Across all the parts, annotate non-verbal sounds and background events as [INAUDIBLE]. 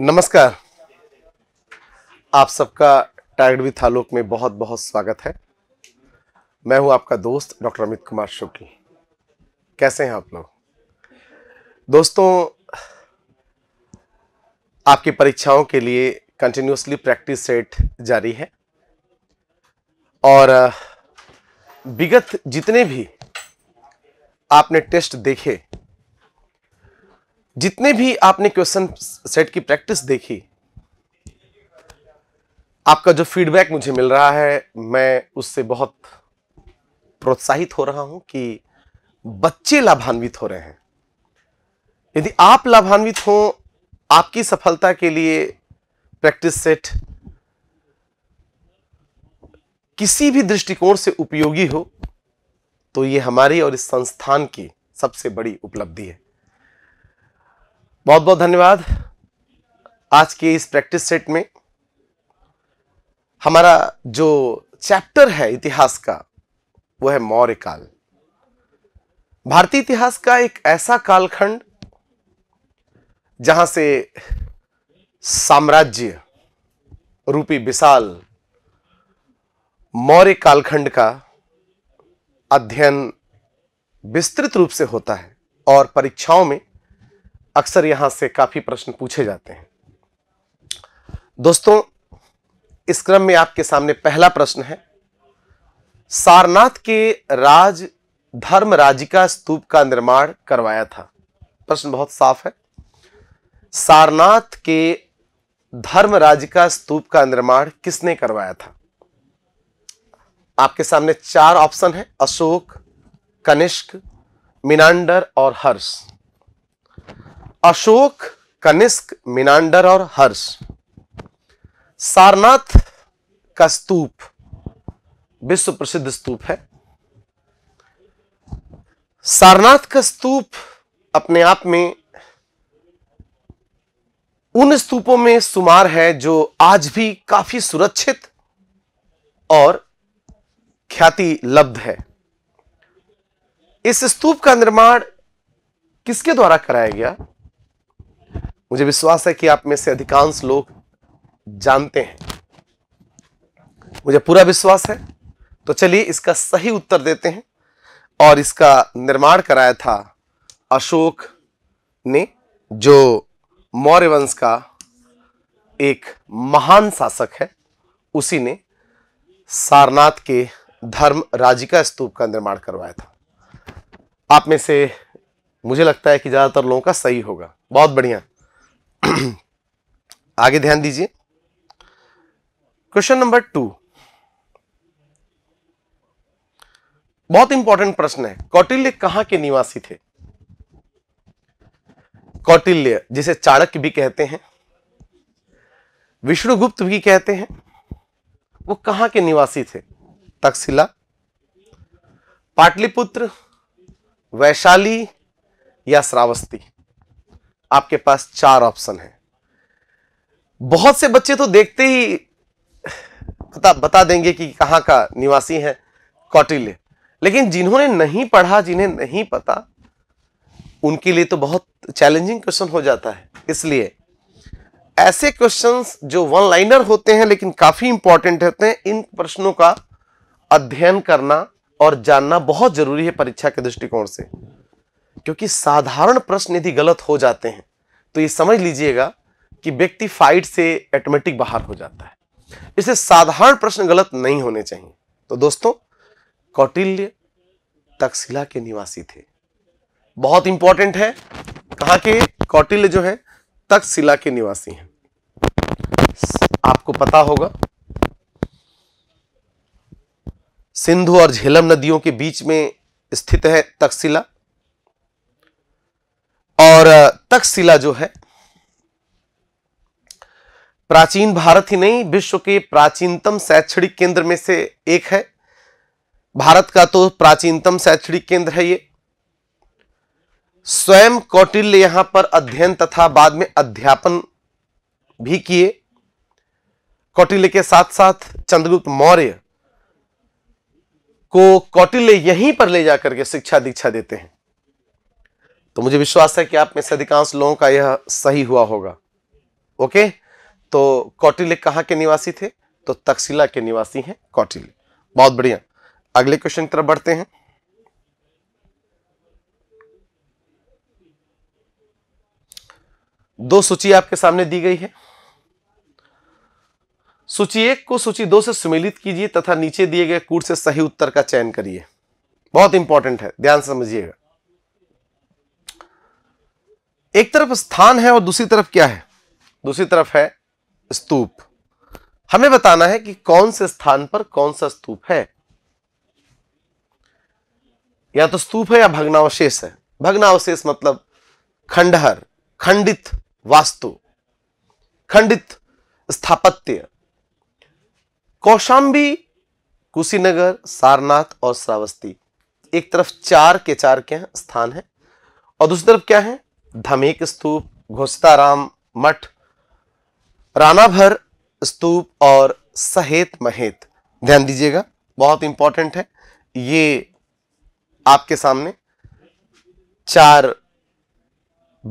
नमस्कार आप सबका विथ आलोक में बहुत बहुत स्वागत है मैं हूं आपका दोस्त डॉक्टर अमित कुमार शुक्ल कैसे हैं आप लोग दोस्तों आपकी परीक्षाओं के लिए कंटिन्यूसली प्रैक्टिस सेट जारी है और विगत जितने भी आपने टेस्ट देखे जितने भी आपने क्वेश्चन सेट की प्रैक्टिस देखी आपका जो फीडबैक मुझे मिल रहा है मैं उससे बहुत प्रोत्साहित हो रहा हूं कि बच्चे लाभान्वित हो रहे हैं यदि आप लाभान्वित हो आपकी सफलता के लिए प्रैक्टिस सेट किसी भी दृष्टिकोण से उपयोगी हो तो ये हमारी और इस संस्थान की सबसे बड़ी उपलब्धि है बहुत बहुत धन्यवाद आज के इस प्रैक्टिस सेट में हमारा जो चैप्टर है इतिहास का वो है मौर्य काल भारतीय इतिहास का एक ऐसा कालखंड जहां से साम्राज्य रूपी विशाल मौर्य कालखंड का अध्ययन विस्तृत रूप से होता है और परीक्षाओं में अक्सर यहां से काफ़ी प्रश्न पूछे जाते हैं दोस्तों इस क्रम में आपके सामने पहला प्रश्न है सारनाथ के राज धर्म राजिका स्तूप का निर्माण करवाया था प्रश्न बहुत साफ है सारनाथ के धर्म राजिका स्तूप का निर्माण किसने करवाया था आपके सामने चार ऑप्शन है अशोक कनिष्क मिनांडर और हर्ष अशोक कनिष्क मिनांडर और हर्ष सारनाथ का स्तूप विश्व प्रसिद्ध स्तूप है सारनाथ का स्तूप अपने आप में उन स्तूपों में सुमार है जो आज भी काफी सुरक्षित और ख्याति लब्ध है इस स्तूप का निर्माण किसके द्वारा कराया गया मुझे विश्वास है कि आप में से अधिकांश लोग जानते हैं मुझे पूरा विश्वास है तो चलिए इसका सही उत्तर देते हैं और इसका निर्माण कराया था अशोक ने जो मौर्य वंश का एक महान शासक है उसी ने सारनाथ के धर्म राजिका स्तूप का निर्माण करवाया था आप में से मुझे लगता है कि ज़्यादातर लोगों का सही होगा बहुत बढ़िया [CLEARS THROAT] आगे ध्यान दीजिए क्वेश्चन नंबर टू बहुत इंपॉर्टेंट प्रश्न है कौटिल्य कहां के निवासी थे कौटिल्य जिसे चाणक्य भी कहते हैं विष्णुगुप्त भी कहते हैं वो कहां के निवासी थे तक्षशिला पाटलिपुत्र वैशाली या श्रावस्ती आपके पास चार ऑप्शन है बहुत से बच्चे तो देखते ही बता बता देंगे कि कहाँ का निवासी है कौटिल्य लेकिन जिन्होंने नहीं पढ़ा जिन्हें नहीं पता उनके लिए तो बहुत चैलेंजिंग क्वेश्चन हो जाता है इसलिए ऐसे क्वेश्चंस जो वन लाइनर होते हैं लेकिन काफी इंपॉर्टेंट होते हैं इन प्रश्नों का अध्ययन करना और जानना बहुत जरूरी है परीक्षा के दृष्टिकोण से क्योंकि साधारण प्रश्न यदि गलत हो जाते हैं तो ये समझ लीजिएगा कि व्यक्ति फाइट से ऑटोमेटिक बाहर हो जाता है इसे साधारण प्रश्न गलत नहीं होने चाहिए तो दोस्तों कौटिल्य तक्षशिला के निवासी थे बहुत इंपॉर्टेंट है कहा के कौटिल्य जो है तक्षशिला के निवासी हैं आपको पता होगा सिंधु और झेलम नदियों के बीच में स्थित है तक्षशिला और तक्षशिला जो है प्राचीन भारत ही नहीं विश्व के प्राचीनतम शैक्षणिक केंद्र में से एक है भारत का तो प्राचीनतम शैक्षणिक केंद्र है ये स्वयं कौटिल्य यहां पर अध्ययन तथा बाद में अध्यापन भी किए कौटिल्य के साथ साथ चंद्रगुप्त मौर्य को कौटिल्य यहीं पर ले जाकर के शिक्षा दीक्षा देते हैं तो मुझे विश्वास है कि आप में से अधिकांश लोगों का यह सही हुआ होगा ओके तो कौटिल्य कहाँ के निवासी थे तो तकसीला के निवासी हैं कौटिल्य बहुत बढ़िया अगले क्वेश्चन की तरफ बढ़ते हैं दो सूची आपके सामने दी गई है सूची एक को सूची दो से सुमिलित कीजिए तथा नीचे दिए गए कूट से सही उत्तर का चयन करिए बहुत इंपॉर्टेंट है ध्यान समझिएगा एक तरफ स्थान है और दूसरी तरफ क्या है दूसरी तरफ है स्तूप हमें बताना है कि कौन से स्थान पर कौन सा स्तूप है या तो स्तूप है या भग्नावशेष है भग्नावशेष मतलब खंडहर खंडित वास्तु खंडित स्थापत्य कौशाम्बी कुशीनगर सारनाथ और श्रावस्ती एक तरफ चार के चार के स्थान है और दूसरी तरफ क्या है धमेक स्तूप घोस्ताराम मठ रानाभर स्तूप और सहेत महेत ध्यान दीजिएगा बहुत इंपॉर्टेंट है ये आपके सामने चार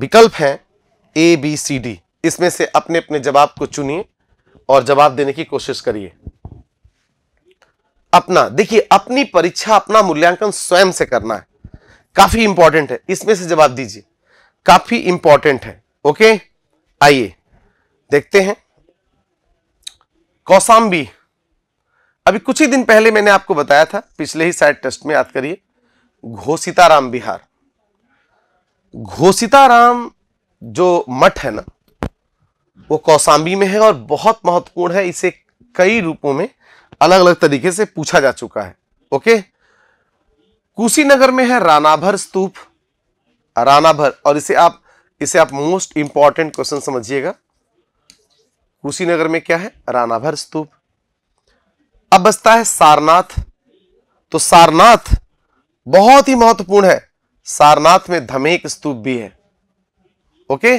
विकल्प हैं ए बी सी डी इसमें से अपने अपने जवाब को चुनिए और जवाब देने की कोशिश करिए अपना देखिए अपनी परीक्षा अपना मूल्यांकन स्वयं से करना है काफी इंपॉर्टेंट है इसमें से जवाब दीजिए काफी इंपॉर्टेंट है ओके आइए देखते हैं कौसाम्बी अभी कुछ ही दिन पहले मैंने आपको बताया था पिछले ही साइड टेस्ट में याद करिए घोषिताराम बिहार घोषिताराम जो मठ है ना वो कौसाम्बी में है और बहुत महत्वपूर्ण है इसे कई रूपों में अलग अलग तरीके से पूछा जा चुका है ओके कुशीनगर में है रानाभर स्तूप राना भर और इसे आप इसे आप मोस्ट इंपॉर्टेंट क्वेश्चन समझिएगा कुशीनगर में क्या है रानाभर स्तूप अब बसता है सारनाथ तो सारनाथ बहुत ही महत्वपूर्ण है सारनाथ में धमेक स्तूप भी है ओके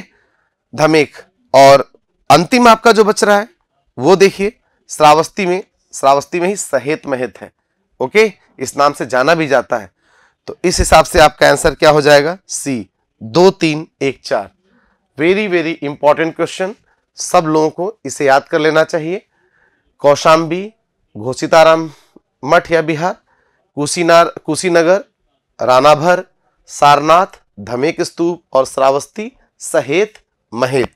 धमेक और अंतिम आपका जो बच रहा है वो देखिए श्रावस्ती में श्रावस्ती में ही सहेत महेत है ओके इस नाम से जाना भी जाता है तो इस हिसाब से आपका आंसर क्या हो जाएगा सी दो तीन एक चार वेरी वेरी इंपॉर्टेंट क्वेश्चन सब लोगों को इसे याद कर लेना चाहिए कौशाम्बी घोषिताराम मठ या बिहार कुशीनार कुशीनगर रानाभर सारनाथ धमेक स्तूप और Shravasti Sahet Mahet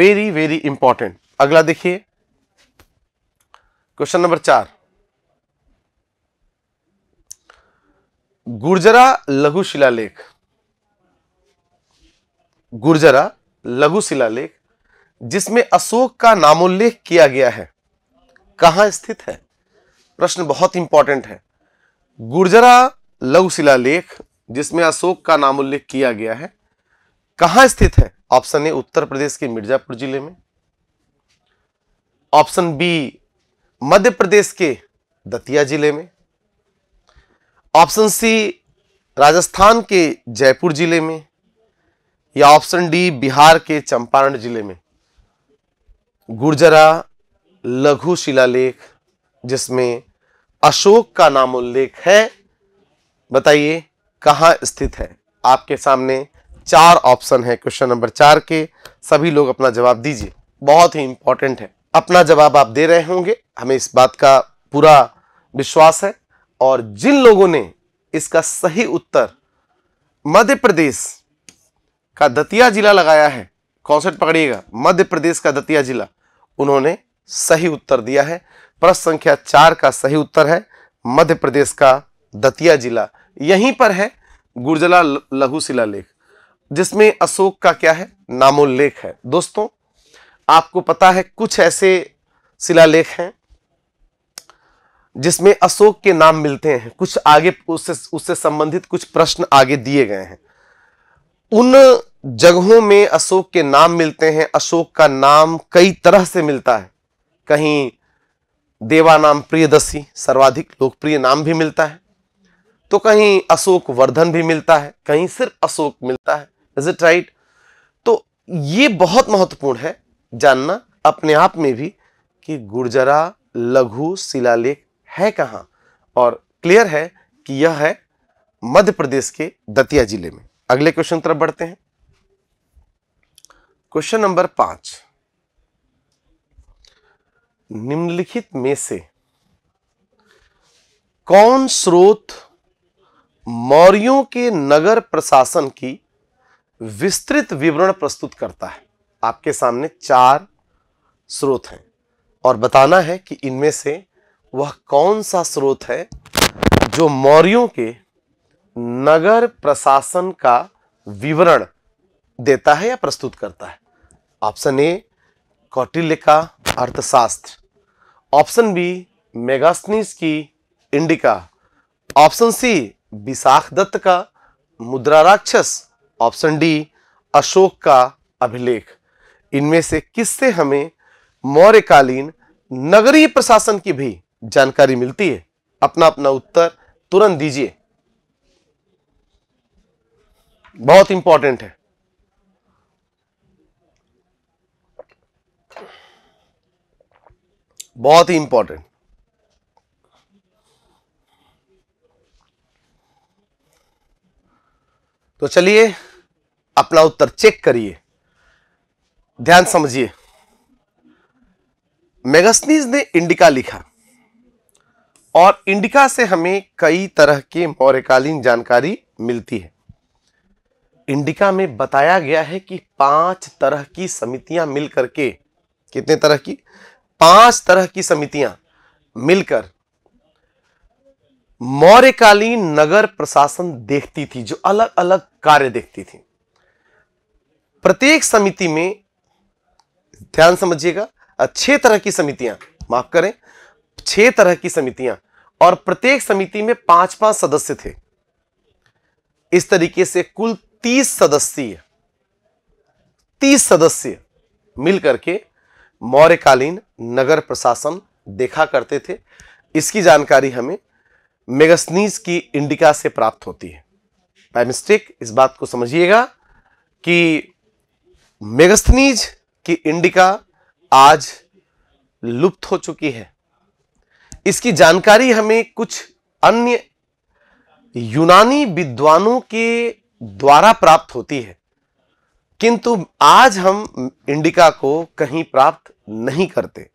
very very important अगला देखिए क्वेश्चन नंबर चार गुर्जरा लघु शिलालेख गुर्जरा लघु शिलालेख जिसमें अशोक का नामोल्लेख किया गया है कहां स्थित है प्रश्न बहुत इंपॉर्टेंट है गुर्जरा लघु शिलालेख जिसमें अशोक का नामोल्लेख किया गया है कहां स्थित है ऑप्शन ए उत्तर प्रदेश के मिर्जापुर जिले में ऑप्शन बी मध्य प्रदेश के दतिया जिले में ऑप्शन सी राजस्थान के जयपुर जिले में या ऑप्शन डी बिहार के चंपारण जिले में गुर्जरा लघु शिलालेख जिसमें अशोक का नाम उल्लेख है बताइए कहाँ स्थित है आपके सामने चार ऑप्शन है क्वेश्चन नंबर चार के सभी लोग अपना जवाब दीजिए बहुत ही इंपॉर्टेंट है अपना जवाब आप दे रहे होंगे हमें इस बात का पूरा विश्वास है और जिन लोगों ने इसका सही उत्तर मध्य प्रदेश का दतिया जिला लगाया है कॉन्सेप्ट पकड़िएगा मध्य प्रदेश का दतिया जिला उन्होंने सही उत्तर दिया है प्रश्न संख्या चार का सही उत्तर है मध्य प्रदेश का दतिया जिला यहीं पर है गुर्जला लघु शिलालेख जिसमें अशोक का क्या है नामोल्लेख है दोस्तों आपको पता है कुछ ऐसे शिलालेख हैं जिसमें अशोक के नाम मिलते हैं कुछ आगे उससे उससे संबंधित कुछ प्रश्न आगे दिए गए हैं उन जगहों में अशोक के नाम मिलते हैं अशोक का नाम कई तरह से मिलता है कहीं देवा नाम प्रियदशी सर्वाधिक लोकप्रिय नाम भी मिलता है तो कहीं अशोक वर्धन भी मिलता है कहीं सिर्फ अशोक मिलता है इज इट राइट तो ये बहुत महत्वपूर्ण है जानना अपने आप में भी कि गुर्जरा लघु शिलालेख है कहाँ और क्लियर है कि यह है मध्य प्रदेश के दतिया जिले में अगले क्वेश्चन तरफ बढ़ते हैं क्वेश्चन नंबर पांच निम्नलिखित में से कौन स्रोत मौर्यों के नगर प्रशासन की विस्तृत विवरण प्रस्तुत करता है आपके सामने चार स्रोत हैं और बताना है कि इनमें से वह कौन सा स्रोत है जो मौर्यों के नगर प्रशासन का विवरण देता है या प्रस्तुत करता है ऑप्शन ए कौटिल्य का अर्थशास्त्र ऑप्शन बी मेगास्नीस की Indica option C Vishakha Datta का मुद्रा राक्षस ऑप्शन डी अशोक का अभिलेख इनमें से किससे हमें मौर्यकालीन नगरीय प्रशासन की भी जानकारी मिलती है अपना अपना उत्तर तुरंत दीजिए बहुत इंपॉर्टेंट है बहुत ही इंपॉर्टेंट तो चलिए अपना उत्तर चेक करिए ध्यान समझिए मेगस्नीज ने इंडिका लिखा और इंडिका से हमें कई तरह के मौर्यकालीन जानकारी मिलती है इंडिका में बताया गया है कि पांच तरह की समितियां मिलकर के कितने तरह की पांच तरह की समितियां मिलकर मौर्यकालीन नगर प्रशासन देखती थी जो अलग अलग कार्य देखती थी प्रत्येक समिति में ध्यान समझिएगा छह तरह की समितियां माफ करें छह तरह की समितियां और प्रत्येक समिति में पांच पांच सदस्य थे इस तरीके से कुल तीस सदस्यीय तीस सदस्य मिलकर के मौर्यकालीन नगर प्रशासन देखा करते थे इसकी जानकारी हमें मेगस्नीज की इंडिका से प्राप्त होती है बाय मिस्टेक इस बात को समझिएगा कि मेगस्नीज की इंडिका आज लुप्त हो चुकी है इसकी जानकारी हमें कुछ अन्य यूनानी विद्वानों के द्वारा प्राप्त होती है किंतु आज हम इंडिका को कहीं प्राप्त नहीं करते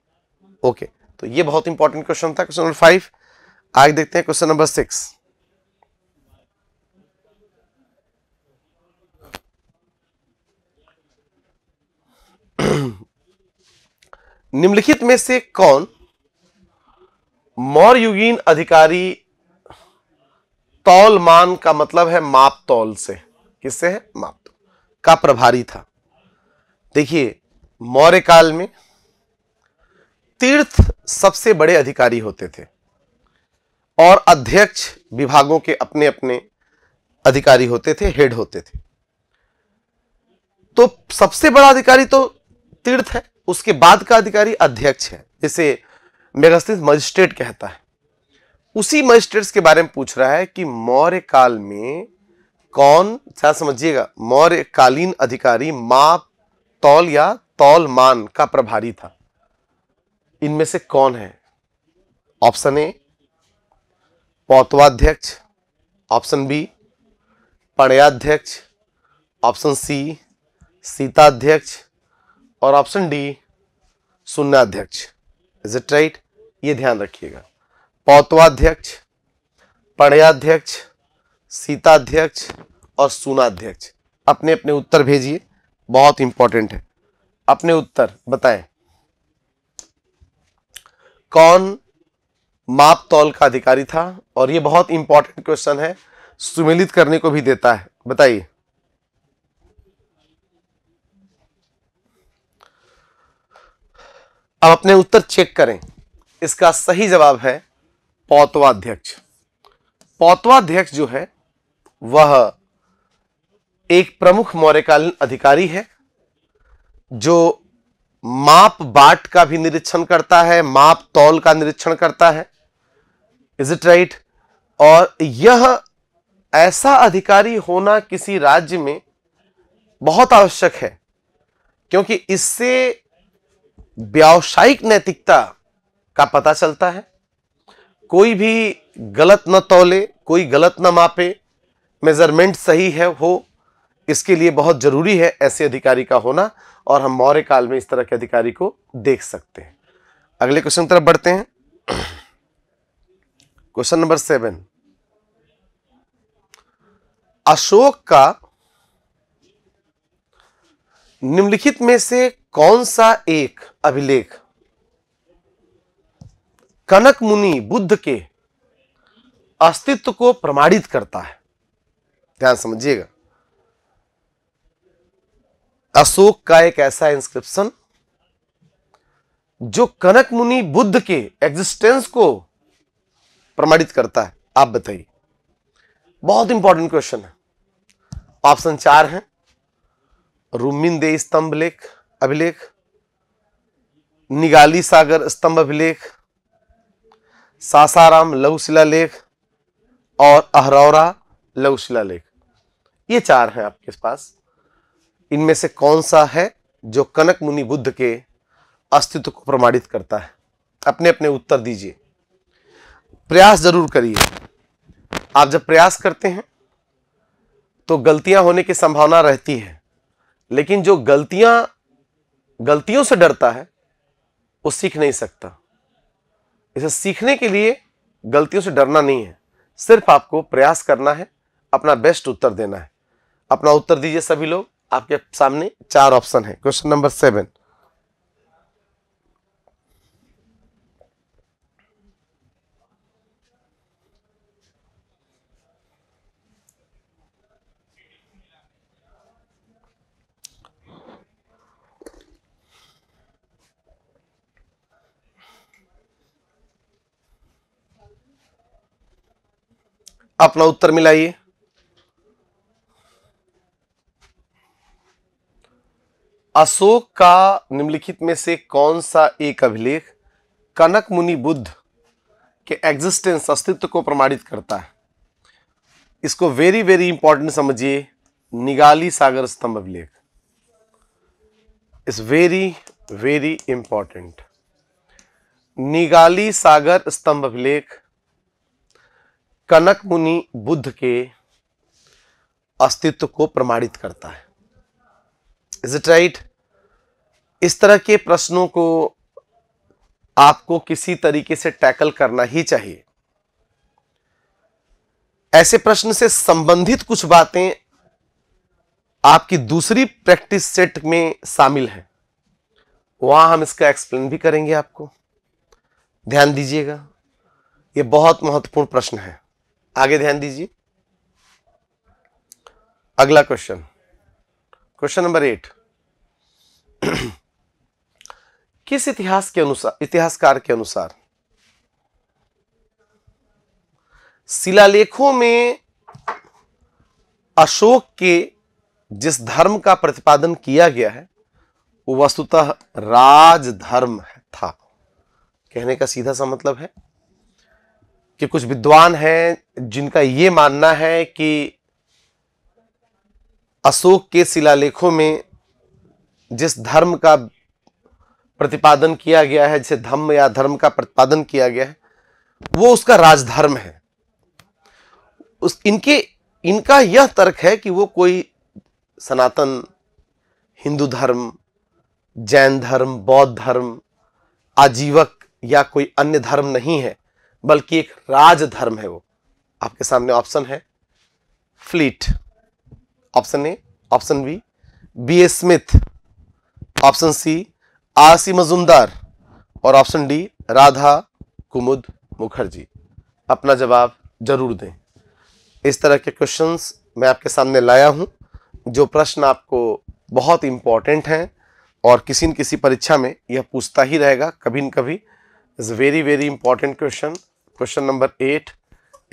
ओके तो ये बहुत इंपॉर्टेंट क्वेश्चन था क्वेश्चन नंबर फाइव आगे देखते हैं क्वेश्चन नंबर सिक्स निम्नलिखित में से कौन मौर्युगीन अधिकारी अधिकारी तौलमान का मतलब है माप तौल से किससे है माप का प्रभारी था देखिए मौर्य काल में तीर्थ सबसे बड़े अधिकारी होते थे और अध्यक्ष विभागों के अपने अपने अधिकारी होते थे हेड होते थे तो सबसे बड़ा अधिकारी तो तीर्थ है उसके बाद का अधिकारी अध्यक्ष है जैसे मेघस्थित मजिस्ट्रेट कहता है उसी मजिस्ट्रेट के बारे में पूछ रहा है कि मौर्य काल में कौन क्या समझिएगा मौर्य कालीन अधिकारी मा तौल या तौल मान का प्रभारी था इनमें से कौन है ऑप्शन ए पौतवाध्यक्ष ऑप्शन बी पणयाध्यक्ष ऑप्शन सी सीताध्यक्ष और ऑप्शन डी शून्याध्यक्ष इज इट राइट ये ध्यान रखिएगा पौतवाध्यक्ष पढ़याध्यक्ष सीताध्यक्ष और सूनाध्यक्ष अपने अपने उत्तर भेजिए बहुत इंपॉर्टेंट है अपने उत्तर बताएं कौन माप तौल का अधिकारी था और ये बहुत इंपॉर्टेंट क्वेश्चन है सुमिलित करने को भी देता है बताइए अब अपने उत्तर चेक करें इसका सही जवाब है पौतवाध्यक्ष पौतवाध्यक्ष जो है वह एक प्रमुख मौर्यकालीन अधिकारी है जो माप बाट का भी निरीक्षण करता है माप तौल का निरीक्षण करता है इज इट राइट और यह ऐसा अधिकारी होना किसी राज्य में बहुत आवश्यक है क्योंकि इससे व्यावसायिक नैतिकता का पता चलता है कोई भी गलत न तोले कोई गलत न मापे मेजरमेंट सही है हो इसके लिए बहुत ज़रूरी है ऐसे अधिकारी का होना और हम मौर्य काल में इस तरह के अधिकारी को देख सकते हैं अगले क्वेश्चन तरफ बढ़ते हैं क्वेश्चन नंबर सेवन अशोक का निम्नलिखित में से कौन सा एक अभिलेख कनक मुनि बुद्ध के अस्तित्व को प्रमाणित करता है ध्यान समझिएगा अशोक का एक ऐसा इंस्क्रिप्शन जो कनक मुनि बुद्ध के एग्जिस्टेंस को प्रमाणित करता है आप बताइए बहुत इंपॉर्टेंट क्वेश्चन है ऑप्शन चार है रूमिन दे स्तंभ लेख अभिलेख निगाली सागर स्तंभ अभिलेख सासाराम लघु शिलालेख और अहरौरा लघु शिलालेख ये चार हैं आपके पास इनमें से कौन सा है जो कनक मुनि बुद्ध के अस्तित्व को प्रमाणित करता है अपने अपने उत्तर दीजिए प्रयास जरूर करिए आप जब प्रयास करते हैं तो गलतियां होने की संभावना रहती है लेकिन जो गलतियां गलतियों से डरता है वो सीख नहीं सकता इसे सीखने के लिए गलतियों से डरना नहीं है सिर्फ आपको प्रयास करना है अपना बेस्ट उत्तर देना है अपना उत्तर दीजिए सभी लोग आपके सामने चार ऑप्शन है क्वेश्चन नंबर सेवन अपना उत्तर मिलाइए अशोक का निम्नलिखित में से कौन सा एक अभिलेख कनक मुनि बुद्ध के एग्जिस्टेंस अस्तित्व को प्रमाणित करता है इसको वेरी वेरी इंपॉर्टेंट समझिए निगाली सागर स्तंभ अभिलेख is very very important Nigali Sagar स्तंभ अभिलेख कनक मुनि बुद्ध के अस्तित्व को प्रमाणित करता है इज इट राइट इस तरह के प्रश्नों को आपको किसी तरीके से टैकल करना ही चाहिए ऐसे प्रश्न से संबंधित कुछ बातें आपकी दूसरी प्रैक्टिस सेट में शामिल है वहां हम इसका एक्सप्लेन भी करेंगे आपको ध्यान दीजिएगा यह बहुत महत्वपूर्ण प्रश्न है आगे ध्यान दीजिए अगला क्वेश्चन क्वेश्चन नंबर एट किस इतिहास के अनुसार इतिहासकार के अनुसार शिलालेखों में अशोक के जिस धर्म का प्रतिपादन किया गया है वो वस्तुतः राजधर्म था कहने का सीधा सा मतलब है कि कुछ विद्वान हैं जिनका ये मानना है कि अशोक के शिलालेखों में जिस धर्म का प्रतिपादन किया गया है जिसे धम्म या धर्म का प्रतिपादन किया गया है वो उसका राजधर्म है उस इनके इनका यह तर्क है कि वो कोई सनातन हिंदू धर्म जैन धर्म बौद्ध धर्म आजीवक या कोई अन्य धर्म नहीं है बल्कि एक राजधर्म है वो आपके सामने ऑप्शन है Fleet option A option B B A Smith option C R C Majumdar और ऑप्शन डी राधा कुमुद मुखर्जी अपना जवाब जरूर दें इस तरह के क्वेश्चंस मैं आपके सामने लाया हूं जो प्रश्न आपको बहुत इंपॉर्टेंट हैं और किसी न किसी परीक्षा में यह पूछता ही रहेगा कभी न कभी is very very important question question number eight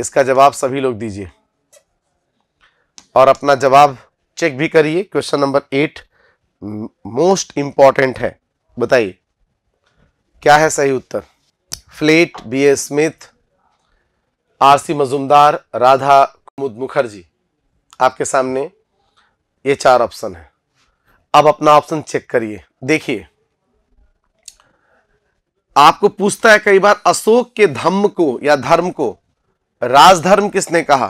इसका जवाब सभी लोग दीजिए और अपना जवाब चेक भी करिए question number eight most important है बताइए क्या है सही उत्तर Fleet B A Smith R C Majumdar Radha Kumud Mukherjee आपके सामने ये चार ऑप्शन है अब अपना ऑप्शन चेक करिए देखिए आपको पूछता है कई बार अशोक के धम्म को या धर्म को राजधर्म किसने कहा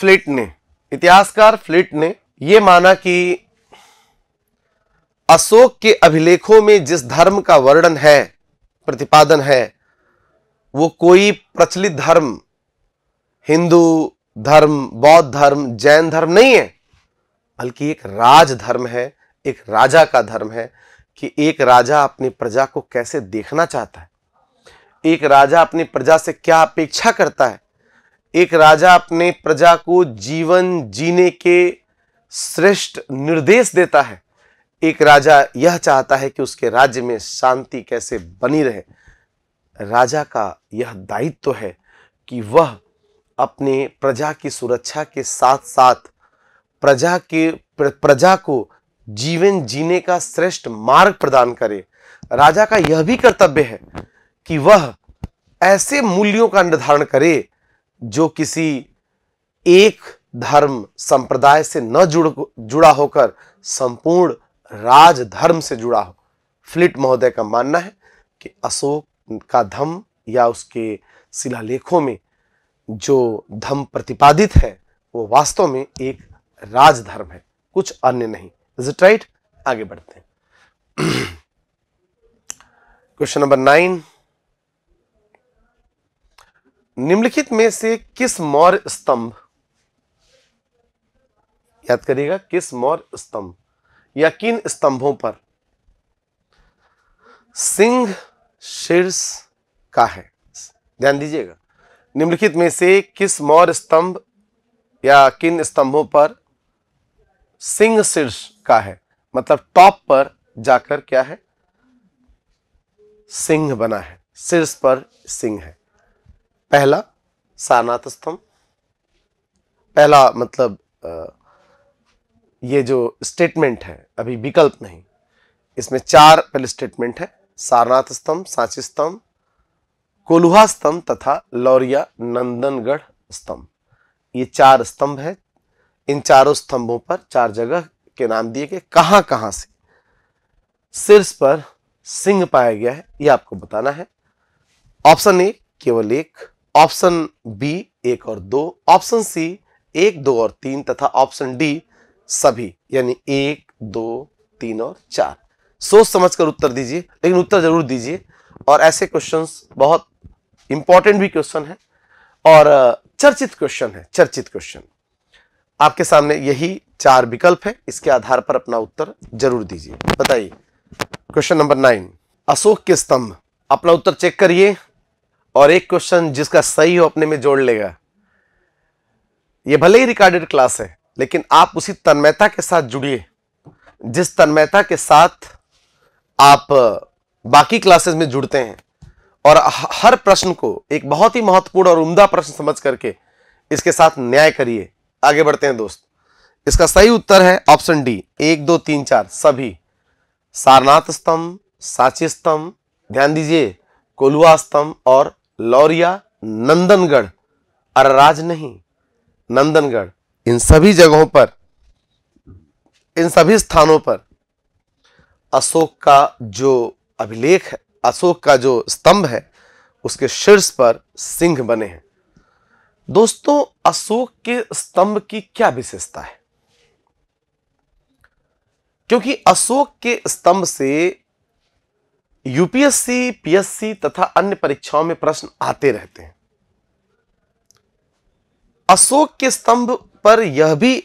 फ्लिट ने इतिहासकार फ्लिट ने यह माना कि अशोक के अभिलेखों में जिस धर्म का वर्णन है प्रतिपादन है वो कोई प्रचलित धर्म हिंदू धर्म बौद्ध धर्म जैन धर्म नहीं है बल्कि एक राज धर्म है एक राजा का धर्म है कि एक राजा अपनी प्रजा को कैसे देखना चाहता है एक राजा अपनी प्रजा से क्या अपेक्षा करता है एक राजा अपने प्रजा को जीवन जीने के श्रेष्ठ निर्देश देता है एक राजा यह चाहता है कि उसके राज्य में शांति कैसे बनी रहे राजा का यह दायित्व तो है कि वह अपने प्रजा की सुरक्षा के साथ साथ प्रजा के प्र, प्रजा को जीवन जीने का श्रेष्ठ मार्ग प्रदान करे राजा का यह भी कर्तव्य है कि वह ऐसे मूल्यों का निर्धारण करे जो किसी एक धर्म संप्रदाय से न जुड़ जुड़ा होकर संपूर्ण राज धर्म से जुड़ा हो फ्लिट महोदय का मानना है कि अशोक का धम या उसके शिलालेखों में जो धम प्रतिपादित है वो वास्तव में एक राजधर्म है कुछ अन्य नहीं इज इट राइट आगे बढ़ते हैं क्वेश्चन नंबर नाइन निम्नलिखित में से किस मौर्य स्तंभ याद करिएगा किस मौर्य स्तंभ या किन स्तंभों पर सिंह शीर्ष का है ध्यान दीजिएगा निम्नलिखित में से किस मौर्य स्तंभ या किन स्तंभों पर सिंह शीर्ष का है मतलब टॉप पर जाकर क्या है सिंह बना है शीर्ष पर सिंह है पहला सारनाथ स्तंभ पहला मतलब ये जो स्टेटमेंट है अभी विकल्प नहीं इसमें चार पहले स्टेटमेंट है सारनाथ स्तंभ सांची स्तंभ कोलुहा स्तंभ तथा लौरिया नंदनगढ़ स्तंभ ये चार स्तंभ है इन चारों स्तंभों पर चार जगह के नाम दिए गए कहां कहां से शीर्ष पर सिंह पाया गया है यह आपको बताना है ऑप्शन ए केवल एक ऑप्शन बी एक और दो ऑप्शन सी एक दो और तीन तथा ऑप्शन डी सभी यानी एक दो तीन और चार सोच समझकर उत्तर दीजिए लेकिन उत्तर जरूर दीजिए और ऐसे क्वेश्चंस बहुत इंपॉर्टेंट भी क्वेश्चन है और चर्चित क्वेश्चन है चर्चित क्वेश्चन आपके सामने यही चार विकल्प है इसके आधार पर अपना उत्तर जरूर दीजिए बताइए क्वेश्चन नंबर नाइन अशोक के स्तंभ अपना उत्तर चेक करिए और एक क्वेश्चन जिसका सही हो अपने में जोड़ लेगा ये भले ही रिकॉर्डेड क्लास है लेकिन आप उसी तन्मयता के साथ जुड़िए जिस तन्मयता के साथ आप बाकी क्लासेस में जुड़ते हैं और हर प्रश्न को एक बहुत ही महत्वपूर्ण और उम्दा प्रश्न समझ करके इसके साथ न्याय करिए आगे बढ़ते हैं दोस्त इसका सही उत्तर है ऑप्शन डी एक दो तीन चार सभी सारनाथ स्तंभ सांची स्तंभ ध्यान दीजिए कोलुआ स्तंभ और लौरिया नंदनगढ़ अरराज नहीं नंदनगढ़ इन सभी जगहों पर इन सभी स्थानों पर अशोक का जो अभिलेख है अशोक का जो स्तंभ है उसके शीर्ष पर सिंह बने हैं दोस्तों अशोक के स्तंभ की क्या विशेषता है क्योंकि अशोक के स्तंभ से यूपीएससी पीएससी तथा अन्य परीक्षाओं में प्रश्न आते रहते हैं अशोक के स्तंभ पर यह भी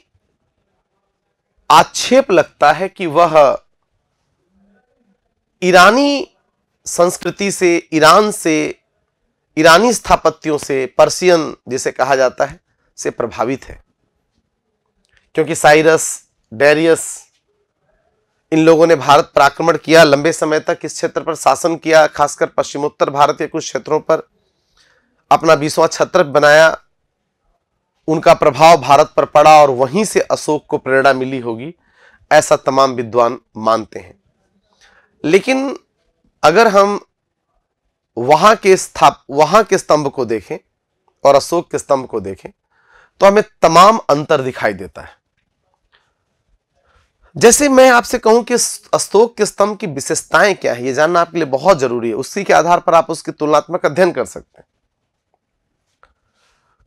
आक्षेप लगता है कि वह ईरानी संस्कृति से ईरान से ईरानी स्थापत्यों से पर्सियन जिसे कहा जाता है से प्रभावित है क्योंकि साइरस डेरियस इन लोगों ने भारत पर आक्रमण किया लंबे समय तक इस क्षेत्र पर शासन किया खासकर पश्चिमोत्तर भारत के कुछ क्षेत्रों पर अपना बीसवां छत्र बनाया उनका प्रभाव भारत पर पड़ा और वहीं से अशोक को प्रेरणा मिली होगी ऐसा तमाम विद्वान मानते हैं लेकिन अगर हम वहां के स्थाप वहां के स्तंभ को देखें और अशोक के स्तंभ को देखें तो हमें तमाम अंतर दिखाई देता है जैसे मैं आपसे कहूं कि अशोक के स्तंभ की विशेषताएं क्या है यह जानना आपके लिए बहुत जरूरी है उसी के आधार पर आप उसकी तुलनात्मक अध्ययन कर सकते हैं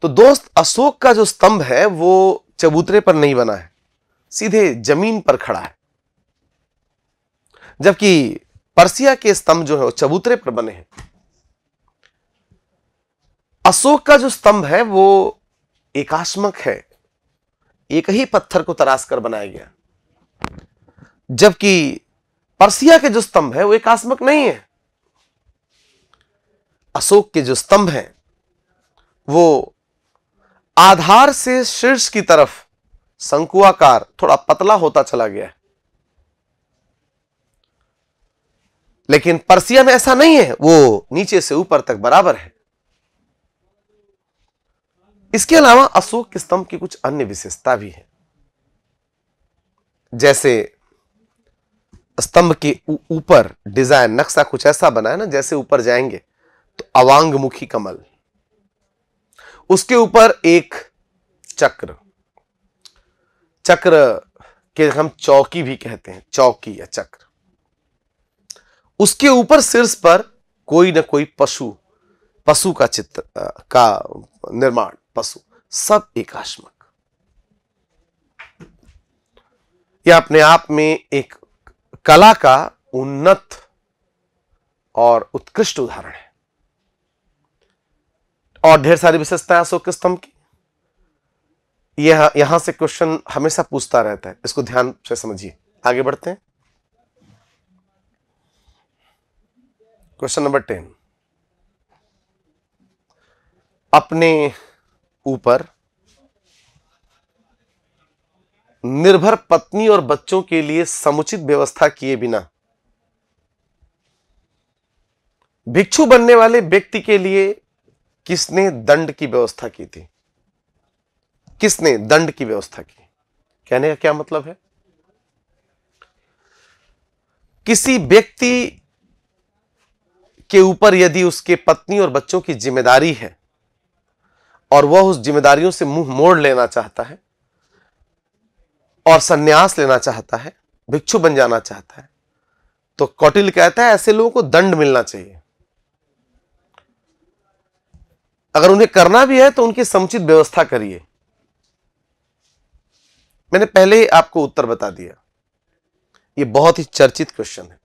तो दोस्त अशोक का जो स्तंभ है वो चबूतरे पर नहीं बना है सीधे जमीन पर खड़ा है जबकि पर्सिया के स्तंभ जो है वो चबूतरे पर बने हैं अशोक का जो स्तंभ है वो एकास्मक है एक ही पत्थर को तराश कर बनाया गया जबकि परसिया के जो स्तंभ है वो एकास्मक नहीं है अशोक के जो स्तंभ हैं वो आधार से शीर्ष की तरफ शंकुआकार थोड़ा पतला होता चला गया है लेकिन परसिया में ऐसा नहीं है वो नीचे से ऊपर तक बराबर है इसके अलावा अशोक स्तंभ की कुछ अन्य विशेषता भी है जैसे स्तंभ के ऊपर डिजाइन नक्शा कुछ ऐसा बना है ना जैसे ऊपर जाएंगे तो अवांग मुखी कमल उसके ऊपर एक चक्र चक्र के हम चौकी भी कहते हैं चौकी या चक्र उसके ऊपर शीर्ष पर कोई ना कोई पशु पशु का चित्र का निर्माण पशु सब एकाश्मक यह अपने आप में एक कला का उन्नत और उत्कृष्ट उदाहरण है और ढेर सारी है अशोक स्तंभ की यह यहां से क्वेश्चन हमेशा पूछता रहता है इसको ध्यान से समझिए आगे बढ़ते हैं क्वेश्चन नंबर टेन अपने ऊपर निर्भर पत्नी और बच्चों के लिए समुचित व्यवस्था किए बिना भिक्षु बनने वाले व्यक्ति के लिए किसने दंड की व्यवस्था की थी किसने दंड की व्यवस्था की कहने का क्या मतलब है किसी व्यक्ति के ऊपर यदि उसके पत्नी और बच्चों की जिम्मेदारी है और वह उस जिम्मेदारियों से मुंह मोड़ लेना चाहता है और सन्यास लेना चाहता है भिक्षु बन जाना चाहता है तो कौटिल कहता है ऐसे लोगों को दंड मिलना चाहिए अगर उन्हें करना भी है तो उनकी समुचित व्यवस्था करिए मैंने पहले ही आपको उत्तर बता दिया यह बहुत ही चर्चित क्वेश्चन है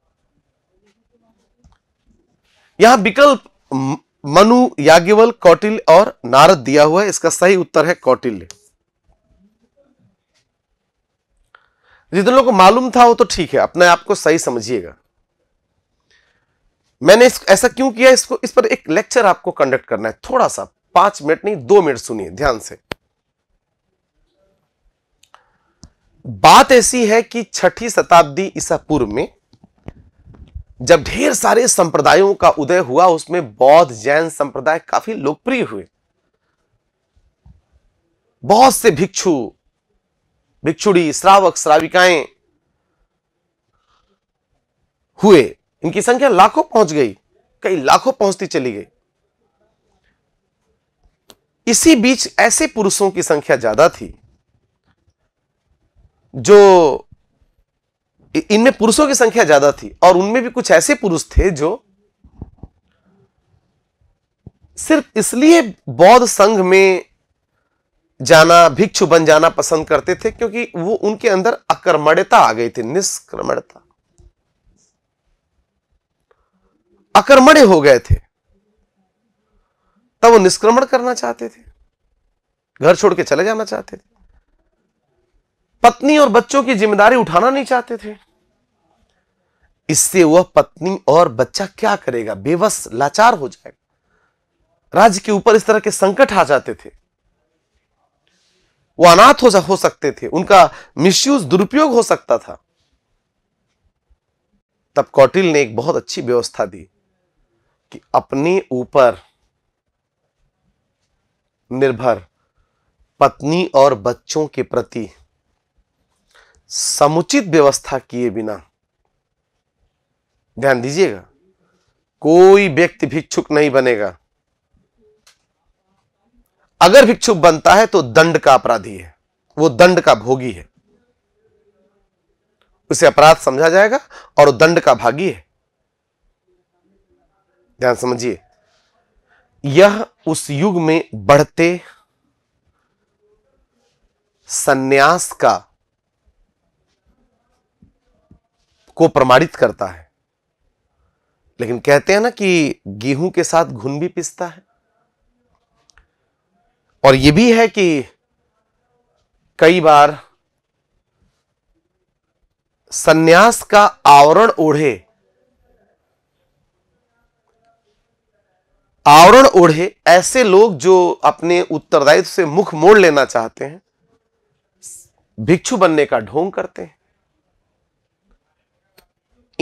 यहां विकल्प मनु याज्ञवल कौटिल्य और नारद दिया हुआ है इसका सही उत्तर है कौटिल्य जितने लोगों को मालूम था वो तो ठीक है अपने आप को सही समझिएगा मैंने इस, ऐसा क्यों किया इसको इस पर एक लेक्चर आपको कंडक्ट करना है थोड़ा सा पांच मिनट नहीं दो मिनट सुनिए ध्यान से बात ऐसी है कि छठी शताब्दी ईसा पूर्व में जब ढेर सारे संप्रदायों का उदय हुआ उसमें बौद्ध जैन संप्रदाय काफी लोकप्रिय हुए बहुत से भिक्षु भिक्षुड़ी श्रावक श्राविकाएं हुए इनकी संख्या लाखों पहुंच गई कई लाखों पहुंचती चली गई इसी बीच ऐसे पुरुषों की संख्या ज्यादा थी जो इनमें पुरुषों की संख्या ज्यादा थी और उनमें भी कुछ ऐसे पुरुष थे जो सिर्फ इसलिए बौद्ध संघ में जाना भिक्षु बन जाना पसंद करते थे क्योंकि वो उनके अंदर अकर्मण्यता आ गई थी निष्क्रमणता अकर्मण्य हो गए थे तब वो निष्क्रमण करना चाहते थे घर छोड़ के चले जाना चाहते थे पत्नी और बच्चों की जिम्मेदारी उठाना नहीं चाहते थे इससे वह पत्नी और बच्चा क्या करेगा बेबस लाचार हो जाएगा राज्य के ऊपर इस तरह के संकट आ जाते थे वो अनाथ हो, हो सकते थे उनका मिसयूज दुरुपयोग हो सकता था तब कौटिल ने एक बहुत अच्छी व्यवस्था दी कि अपने ऊपर निर्भर पत्नी और बच्चों के प्रति समुचित व्यवस्था किए बिना ध्यान दीजिएगा कोई व्यक्ति भिक्षुक नहीं बनेगा अगर भिक्षुक बनता है तो दंड का अपराधी है वो दंड का भोगी है उसे अपराध समझा जाएगा और दंड का भागी है ध्यान समझिए यह उस युग में बढ़ते सन्यास का को प्रमाणित करता है लेकिन कहते हैं ना कि गेहूं के साथ घुन भी पिसता है और यह भी है कि कई बार सन्यास का आवरण ओढ़े आवरण ओढ़े ऐसे लोग जो अपने उत्तरदायित्व से मुख मोड़ लेना चाहते हैं भिक्षु बनने का ढोंग करते हैं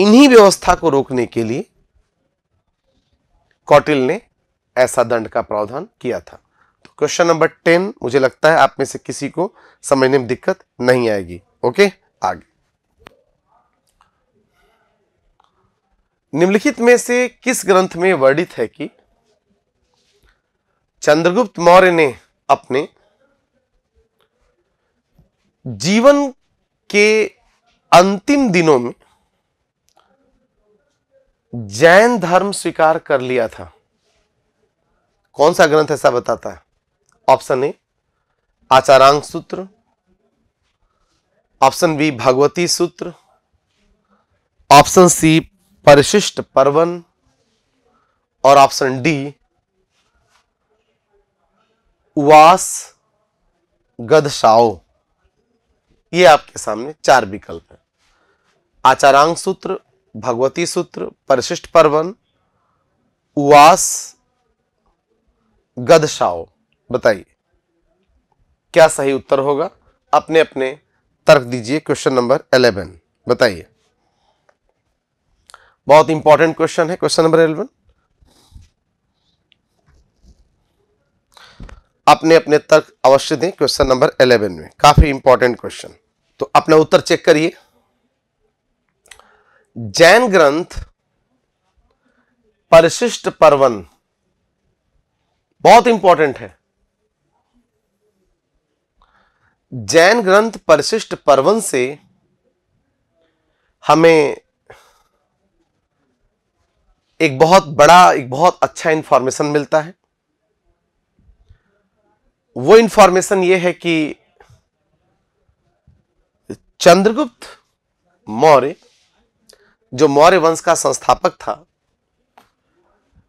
इन्हीं व्यवस्था को रोकने के लिए कौटिल ने ऐसा दंड का प्रावधान किया था तो क्वेश्चन नंबर टेन मुझे लगता है आप में से किसी को समझने में दिक्कत नहीं आएगी ओके आगे निम्नलिखित में से किस ग्रंथ में वर्णित है कि चंद्रगुप्त मौर्य ने अपने जीवन के अंतिम दिनों में जैन धर्म स्वीकार कर लिया था कौन सा ग्रंथ ऐसा बताता है ऑप्शन ए आचारांग सूत्र ऑप्शन बी भगवती सूत्र ऑप्शन सी परिशिष्ट पर्वन और ऑप्शन डी उवास गदशाओ ये आपके सामने चार विकल्प हैं आचारांग सूत्र भगवती सूत्र परिशिष्ट पर्वन उवास गदशाओ बताइए क्या सही उत्तर होगा अपने अपने तर्क दीजिए क्वेश्चन नंबर इलेवन बताइए बहुत इंपॉर्टेंट क्वेश्चन है क्वेश्चन नंबर इलेवन अपने अपने तर्क अवश्य दें क्वेश्चन नंबर इलेवन में काफी इंपॉर्टेंट क्वेश्चन तो अपना उत्तर चेक करिए जैन ग्रंथ परिशिष्ट पर्वन बहुत इंपॉर्टेंट है जैन ग्रंथ परिशिष्ट पर्वन से हमें एक बहुत बड़ा एक बहुत अच्छा इंफॉर्मेशन मिलता है वो इंफॉर्मेशन ये है कि चंद्रगुप्त मौर्य जो मौर्य वंश का संस्थापक था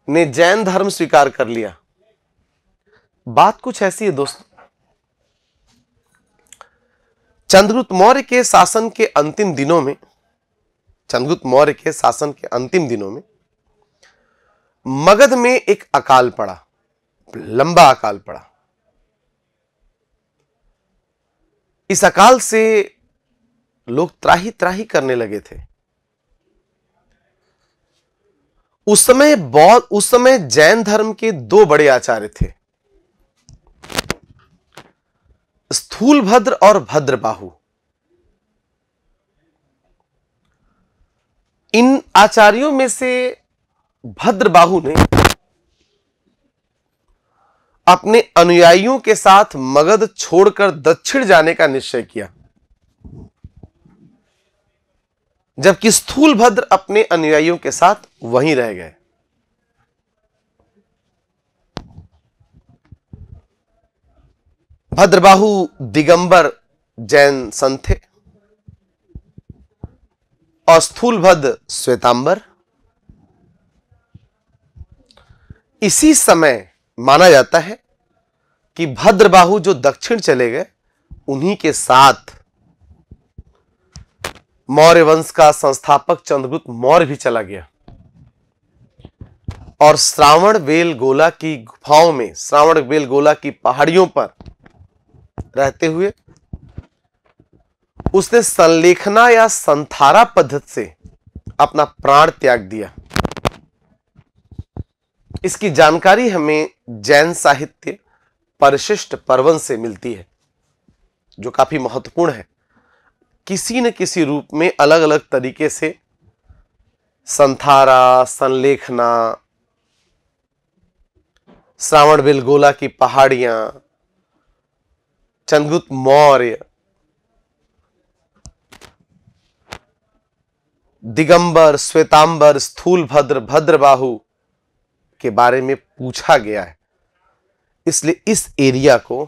ने जैन धर्म स्वीकार कर लिया बात कुछ ऐसी है दोस्तों चंद्रगुप्त मौर्य के शासन के अंतिम दिनों में चंद्रगुप्त मौर्य के शासन के अंतिम दिनों में मगध में एक अकाल पड़ा लंबा अकाल पड़ा इस अकाल से लोग त्राही त्राही करने लगे थे उस समय बहुत उस समय जैन धर्म के दो बड़े आचार्य थे स्थूल भद्र और भद्रबाहु इन आचार्यों में से भद्रबाहु ने अपने अनुयायियों के साथ मगध छोड़कर दक्षिण जाने का निश्चय किया जबकि स्थूल भद्र अपने अनुयायियों के साथ वहीं रह गए भद्रबाहु दिगंबर जैन संत थे और स्थूलभद्र श्वेतांबर इसी समय माना जाता है कि भद्रबाहु जो दक्षिण चले गए उन्हीं के साथ मौर्य वंश का संस्थापक चंद्रगुप्त मौर्य भी चला गया और श्रावण बेल गोला की गुफाओं में श्रावण बेल गोला की पहाड़ियों पर रहते हुए उसने संलेखना या संथारा पद्धति से अपना प्राण त्याग दिया इसकी जानकारी हमें जैन साहित्य परिशिष्ट पर्वन से मिलती है जो काफी महत्वपूर्ण है किसी न किसी रूप में अलग अलग तरीके से संथारा संलेखना श्रावण बेलगोला की पहाड़ियां चंद्रगुप्त मौर्य दिगंबर श्वेतांबर स्थूल भद्र भद्रबाहु के बारे में पूछा गया है इसलिए इस एरिया को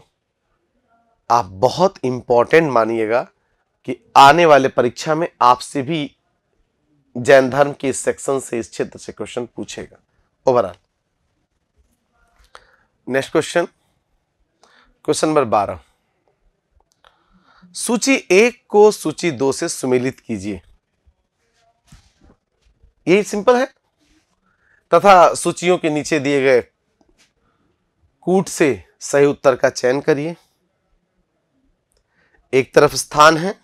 आप बहुत इंपॉर्टेंट मानिएगा कि आने वाले परीक्षा में आपसे भी जैन धर्म के सेक्शन से इस क्षेत्र से क्वेश्चन पूछेगा overall next question question number बारह सूची एक को सूची दो से सुमेलित कीजिए यही सिंपल है तथा सूचियों के नीचे दिए गए कूट से सही उत्तर का चयन करिए एक तरफ स्थान है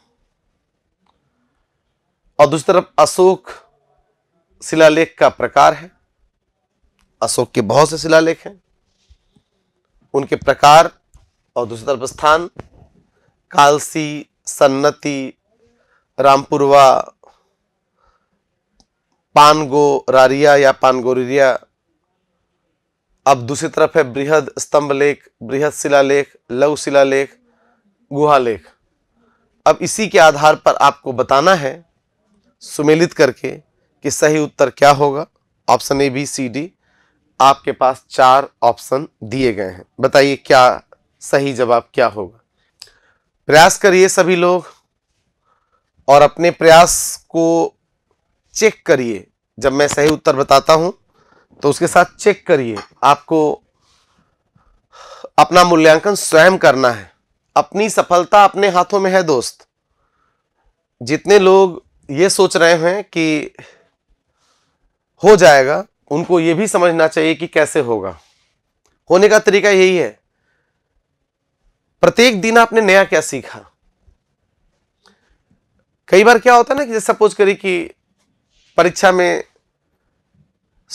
और दूसरी तरफ अशोक शिलालेख का प्रकार है अशोक के बहुत से शिलालेख हैं उनके प्रकार और दूसरी तरफ स्थान कालसी सन्नति रामपुरवा पानगो रारिया या पानगोरिया अब दूसरी तरफ है बृहद स्तंभ लेख बृहद शिलालेख लघु शिलालेख गुहालेख अब इसी के आधार पर आपको बताना है सुमेलित करके कि सही उत्तर क्या होगा option A B C D आपके पास चार ऑप्शन दिए गए हैं बताइए क्या सही जवाब क्या होगा प्रयास करिए सभी लोग और अपने प्रयास को चेक करिए जब मैं सही उत्तर बताता हूं तो उसके साथ चेक करिए आपको अपना मूल्यांकन स्वयं करना है अपनी सफलता अपने हाथों में है दोस्त जितने लोग ये सोच रहे हैं कि हो जाएगा उनको ये भी समझना चाहिए कि कैसे होगा होने का तरीका यही है प्रत्येक दिन आपने नया क्या सीखा कई बार क्या होता है ना कि जैसे सपोज करी कि परीक्षा में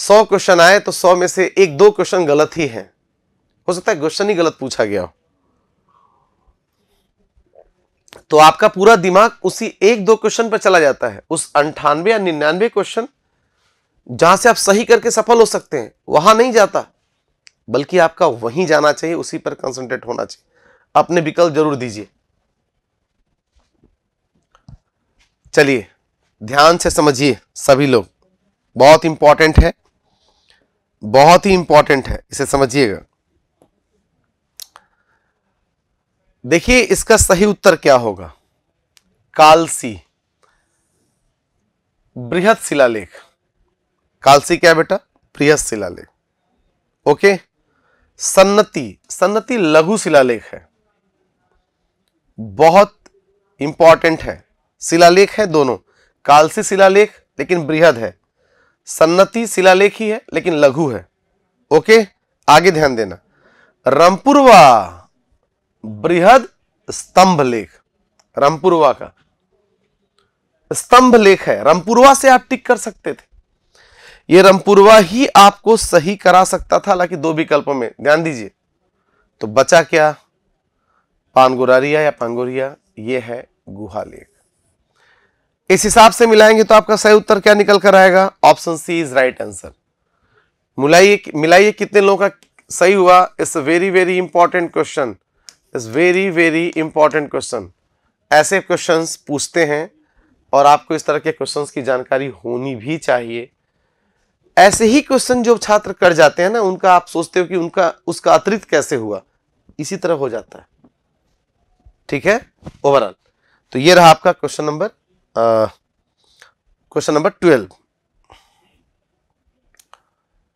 सौ क्वेश्चन आए तो सौ में से एक दो क्वेश्चन गलत ही हैं हो सकता है क्वेश्चन ही गलत पूछा गया हो तो आपका पूरा दिमाग उसी एक दो क्वेश्चन पर चला जाता है उस अंठानवे या निन्यानवे क्वेश्चन जहां से आप सही करके सफल हो सकते हैं वहां नहीं जाता बल्कि आपका वहीं जाना चाहिए उसी पर कंसंट्रेट होना चाहिए अपने विकल्प जरूर दीजिए चलिए ध्यान से समझिए सभी लोग बहुत इंपॉर्टेंट है बहुत ही इंपॉर्टेंट है इसे समझिएगा देखिए इसका सही उत्तर क्या होगा कालसी बृहद शिलालेख कालसी क्या बेटा बृहद शिलालेख ओके सन्नति सन्नति लघु शिलालेख है बहुत इंपॉर्टेंट है शिलालेख है दोनों कालसी शिलालेख लेकिन बृहद है सन्नति शिलालेख ही है लेकिन लघु है ओके आगे ध्यान देना रामपुरवा बृहद स्तंभ लेख रामपुरवा का स्तंभ लेख है रामपुरवा से आप टिक कर सकते थे ये रामपुरवा ही आपको सही करा सकता था हालांकि दो विकल्पों में ध्यान दीजिए तो बचा क्या पानगुरारिया या पांगोरिया ये है गुहा लेख इस हिसाब से मिलाएंगे तो आपका सही उत्तर क्या निकल कर आएगा option C is right answer मिलाइए मिलाइए कितने लोगों का सही हुआ it's very very important question is very very important question ऐसे क्वेश्चंस पूछते हैं और आपको इस तरह के क्वेश्चंस की जानकारी होनी भी चाहिए ऐसे ही क्वेश्चन जो छात्र कर जाते हैं ना उनका आप सोचते हो कि उनका उसका अतिरिक्त कैसे हुआ इसी तरह हो जाता है ठीक है ओवरऑल तो ये रहा आपका question number question number twelve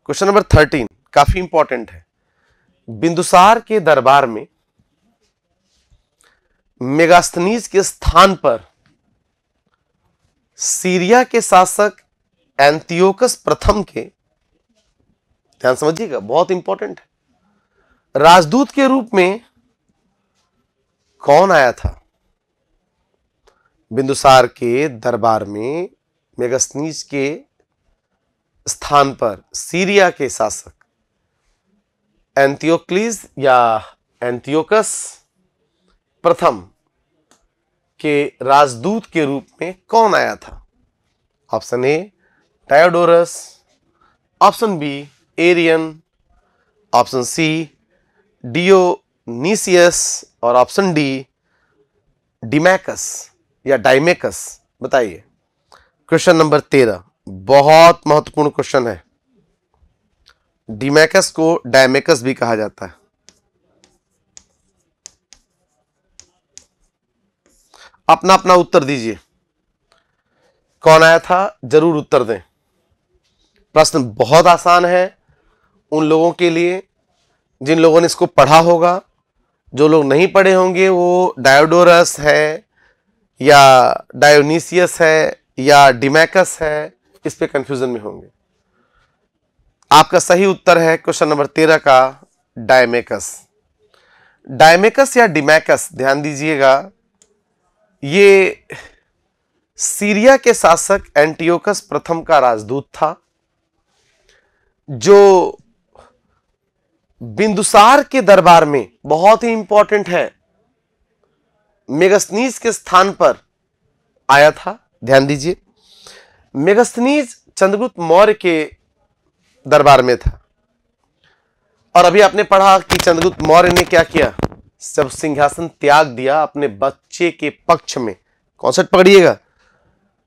question number thirteen काफी इंपॉर्टेंट है बिंदुसार के दरबार में मेगास्थनीज के स्थान पर सीरिया के शासक एंतियोकस प्रथम के ध्यान समझिएगा बहुत इंपॉर्टेंट है राजदूत के रूप में कौन आया था बिंदुसार के दरबार में मेगास्थनीज के स्थान पर सीरिया के शासक एंथियोक्लीज या एंथियोकस प्रथम के राजदूत के रूप में कौन आया था ऑप्शन ए टायोडोरस option B Arrian option C Dionysius और ऑप्शन डी डिमैकस या डाइमेकस बताइए क्वेश्चन नंबर तेरह बहुत महत्वपूर्ण क्वेश्चन है डिमेकस को डायमेकस भी कहा जाता है अपना अपना उत्तर दीजिए कौन आया था जरूर उत्तर दें प्रश्न बहुत आसान है उन लोगों के लिए जिन लोगों ने इसको पढ़ा होगा जो लोग नहीं पढ़े होंगे वो डायोडोरस है या डायोनीसियस है या डिमैकस है इस पे कंफ्यूजन में होंगे आपका सही उत्तर है क्वेश्चन नंबर तेरह का डायमेकस डायमेकस या डिमैकस ध्यान दीजिएगा ये सीरिया के शासक एंटियोकस प्रथम का राजदूत था जो बिंदुसार के दरबार में बहुत ही इंपॉर्टेंट है मेगस्नीज के स्थान पर आया था ध्यान दीजिए मेगस्नीज चंद्रगुप्त मौर्य के दरबार में था और अभी आपने पढ़ा कि चंद्रगुप्त मौर्य ने क्या किया सब सिंहासन त्याग दिया अपने बच्चे के पक्ष में कौन सा पकड़िएगा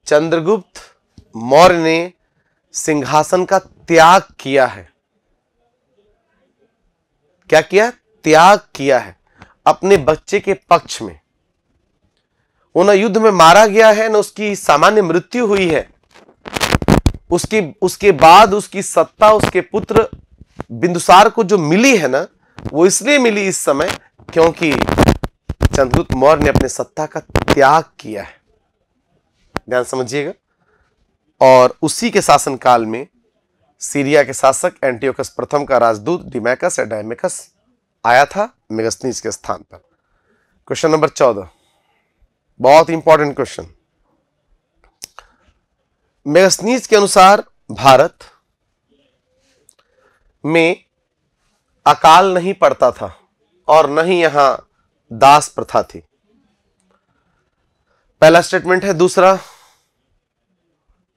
चंद्रगुप्त मौर्य ने सिंहासन का त्याग किया है क्या किया त्याग किया है अपने बच्चे के पक्ष में वो ना युद्ध में मारा गया है ना उसकी सामान्य मृत्यु हुई है उसकी उसके बाद उसकी सत्ता उसके पुत्र बिंदुसार को जो मिली है ना वो इसलिए मिली इस समय क्योंकि चंद्रगुप्त मौर्य ने अपने सत्ता का त्याग किया है ध्यान समझिएगा और उसी के शासनकाल में सीरिया के शासक एंटियोकस प्रथम का राजदूत डिमैकस या डायमेकस आया था मेगस्नीज के स्थान पर क्वेश्चन नंबर चौदह बहुत इंपॉर्टेंट क्वेश्चन मेगस्नीज के अनुसार भारत में अकाल नहीं पड़ता था और न ही यहां दास प्रथा थी पहला स्टेटमेंट है दूसरा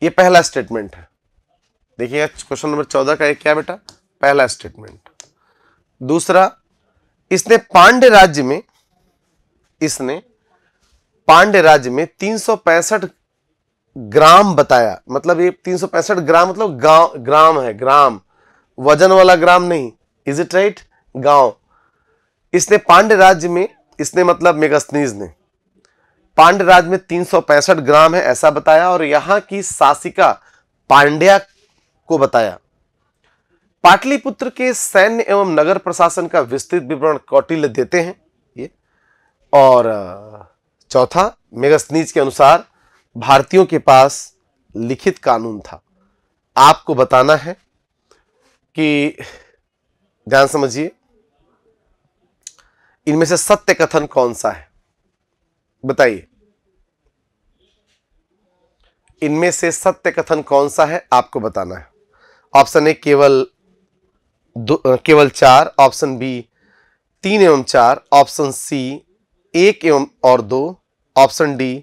ये पहला स्टेटमेंट है देखिए क्वेश्चन नंबर चौदह का एक क्या बेटा पहला स्टेटमेंट दूसरा इसने पांड्य राज्य में इसने पांड्य राज्य में तीन ग्राम बताया मतलब ये तीन ग्राम मतलब गांव ग्राम है ग्राम वजन वाला ग्राम नहीं इज इट राइट गांव इसने पांड्य राज्य में इसने मतलब मेगास्नीज ने पांड्य राज्य में तीन ग्राम है ऐसा बताया और यहां की शासिका पांड्या को बताया पाटलिपुत्र के सैन्य एवं नगर प्रशासन का विस्तृत विवरण कौटिल्य देते हैं ये और चौथा मेगस्नीज के अनुसार भारतीयों के पास लिखित कानून था आपको बताना है कि ध्यान समझिए इनमें से सत्य कथन कौन सा है बताइए इनमें से सत्य कथन कौन सा है आपको बताना है ऑप्शन ए केवल दो केवल चार ऑप्शन बी तीन एवं चार ऑप्शन सी एक एवं और दो ऑप्शन डी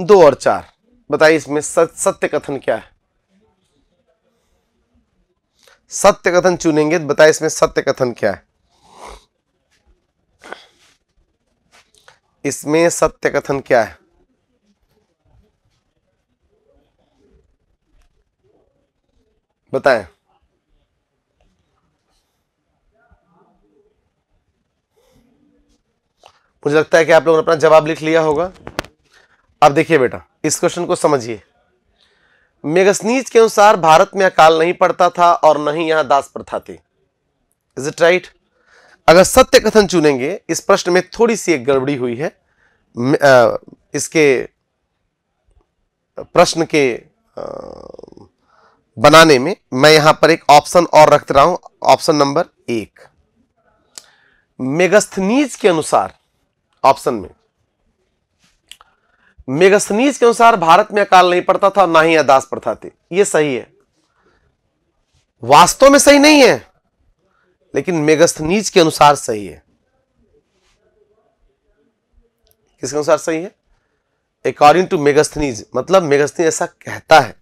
दो और चार बताइए इसमें सत्य कथन क्या है सत्य कथन चुनेंगे तो बताइए इसमें सत्य कथन क्या है इसमें सत्य कथन क्या है बताएं मुझे लगता है कि आप लोगों ने अपना जवाब लिख लिया होगा अब देखिए बेटा इस क्वेश्चन को समझिए मेगसनीज के अनुसार भारत में अकाल नहीं पड़ता था और न ही यहां दास प्रथा थी इज इट राइट अगर सत्य कथन चुनेंगे इस प्रश्न में थोड़ी सी एक गड़बड़ी हुई है इसके प्रश्न के बनाने में मैं यहां पर एक ऑप्शन और रख रहा हूं ऑप्शन नंबर एक मेगस्थनीज के अनुसार ऑप्शन में मेगस्थनीज के अनुसार भारत में अकाल नहीं पड़ता था और ना ही अदास प्रथा थी यह सही है वास्तव में सही नहीं है लेकिन मेगस्थनीज के अनुसार सही है किसके अनुसार सही है अकॉर्डिंग टू मेगस्थनीज मतलब मेगस्थनीज ऐसा कहता है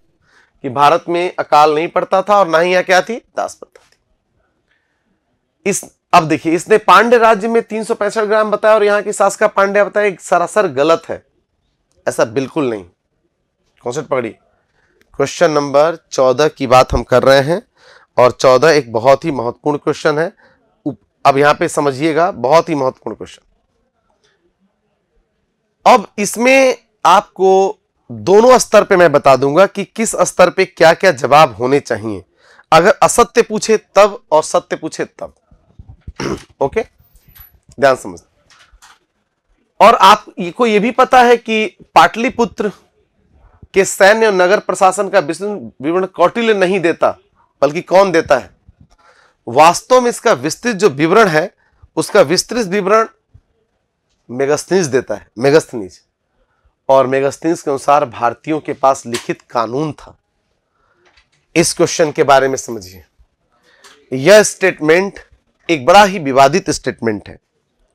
कि भारत में अकाल नहीं पड़ता था और ना ही यहां क्या थी दास प्रथा थी इस अब देखिए इसने पांडे राज्य में तीन ग्राम बताया और यहां की सास का बताया सरासर गलत है ऐसा बिल्कुल नहीं कौन से पकड़ी क्वेश्चन नंबर चौदह की बात हम कर रहे हैं और चौदह एक बहुत ही महत्वपूर्ण क्वेश्चन है अब यहां पे समझिएगा बहुत ही महत्वपूर्ण क्वेश्चन अब इसमें आपको दोनों स्तर पे मैं बता दूंगा कि किस स्तर पे क्या क्या जवाब होने चाहिए अगर असत्य पूछे तब और सत्य पूछे तब [CLEARS THROAT] ओके ध्यान समझ और आपको यह भी पता है कि पाटलिपुत्र के सैन्य और नगर प्रशासन का विवरण कौटिल्य नहीं देता बल्कि कौन देता है वास्तव में इसका विस्तृत जो विवरण है उसका विस्तृत विवरण मेगस्थनीज देता है मेगस्थनीज और मेगस्थनीज के अनुसार भारतीयों के पास लिखित कानून था इस क्वेश्चन के बारे में समझिए यह स्टेटमेंट एक बड़ा ही विवादित स्टेटमेंट है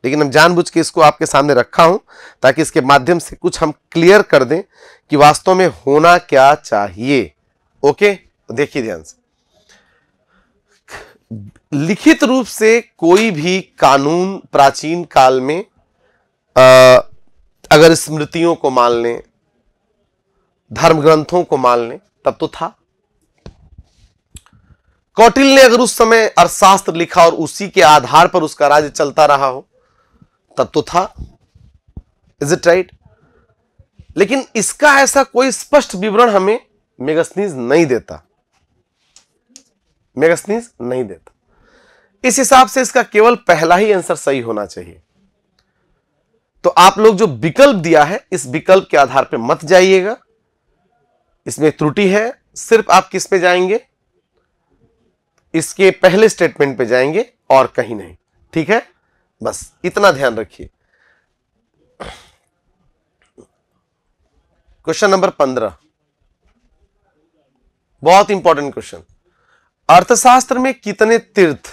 लेकिन हम जानबूझ के इसको आपके सामने रखा हूं ताकि इसके माध्यम से कुछ हम क्लियर कर दें कि वास्तव में होना क्या चाहिए ओके देखिए ध्यान से लिखित रूप से कोई भी कानून प्राचीन काल में आ, अगर स्मृतियों को मान लें धर्म ग्रंथों को मान लें तब तो था कौटिल ने अगर उस समय अर्थशास्त्र लिखा और उसी के आधार पर उसका राज्य चलता रहा हो तब तो था इज इट राइट लेकिन इसका ऐसा कोई स्पष्ट विवरण हमें मेगस्नीज नहीं देता मेगास्नीज नहीं देता इस हिसाब से इसका केवल पहला ही आंसर सही होना चाहिए तो आप लोग जो विकल्प दिया है इस विकल्प के आधार पर मत जाइएगा इसमें त्रुटि है सिर्फ आप किस पे जाएंगे इसके पहले स्टेटमेंट पे जाएंगे और कहीं नहीं ठीक है बस इतना ध्यान रखिए क्वेश्चन नंबर पंद्रह बहुत इंपॉर्टेंट क्वेश्चन अर्थशास्त्र में कितने तीर्थ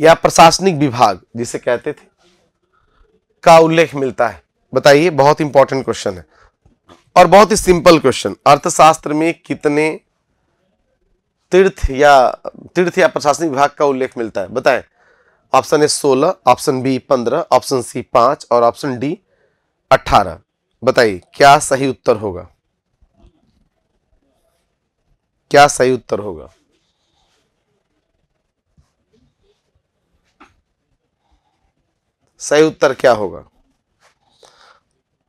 या प्रशासनिक विभाग जिसे कहते थे का उल्लेख मिलता है बताइए बहुत इंपॉर्टेंट क्वेश्चन है और बहुत ही सिंपल क्वेश्चन अर्थशास्त्र में कितने तीर्थ या तीर्थ या प्रशासनिक विभाग का उल्लेख मिलता है बताएं ऑप्शन ए सोलह ऑप्शन बी पंद्रह ऑप्शन सी पांच और ऑप्शन डी अट्ठारह बताइए क्या सही उत्तर होगा क्या सही उत्तर होगा सही उत्तर क्या होगा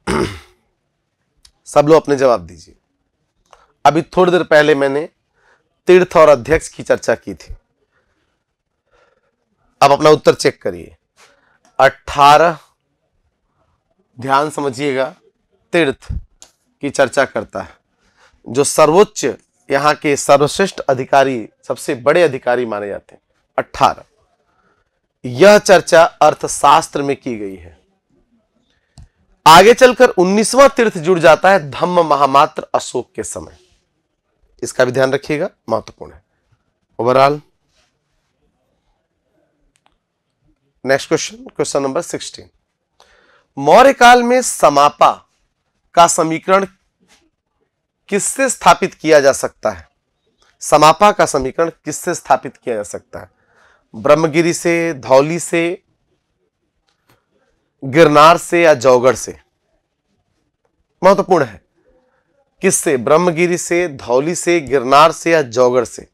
[CLEARS THROAT] सब लोग अपने जवाब दीजिए अभी थोड़ी देर पहले मैंने तीर्थ और अध्यक्ष की चर्चा की थी अब अपना उत्तर चेक करिए अठारह ध्यान समझिएगा तीर्थ की चर्चा करता है जो सर्वोच्च यहाँ के सर्वश्रेष्ठ अधिकारी सबसे बड़े अधिकारी माने जाते हैं अठारह यह चर्चा अर्थशास्त्र में की गई है आगे चलकर उन्नीसवां तीर्थ जुड़ जाता है धम्म महामात्र अशोक के समय इसका भी ध्यान रखिएगा महत्वपूर्ण है overall next question question number sixteen Maurya काल में समापा का समीकरण किससे स्थापित किया जा सकता है समापा का समीकरण किससे स्थापित किया जा सकता है ब्रह्मगिरी से धौली से गिरनार से या जौगढ़ से महत्वपूर्ण है किससे ब्रह्मगिरी से धौली से गिरनार से या जौगढ़ से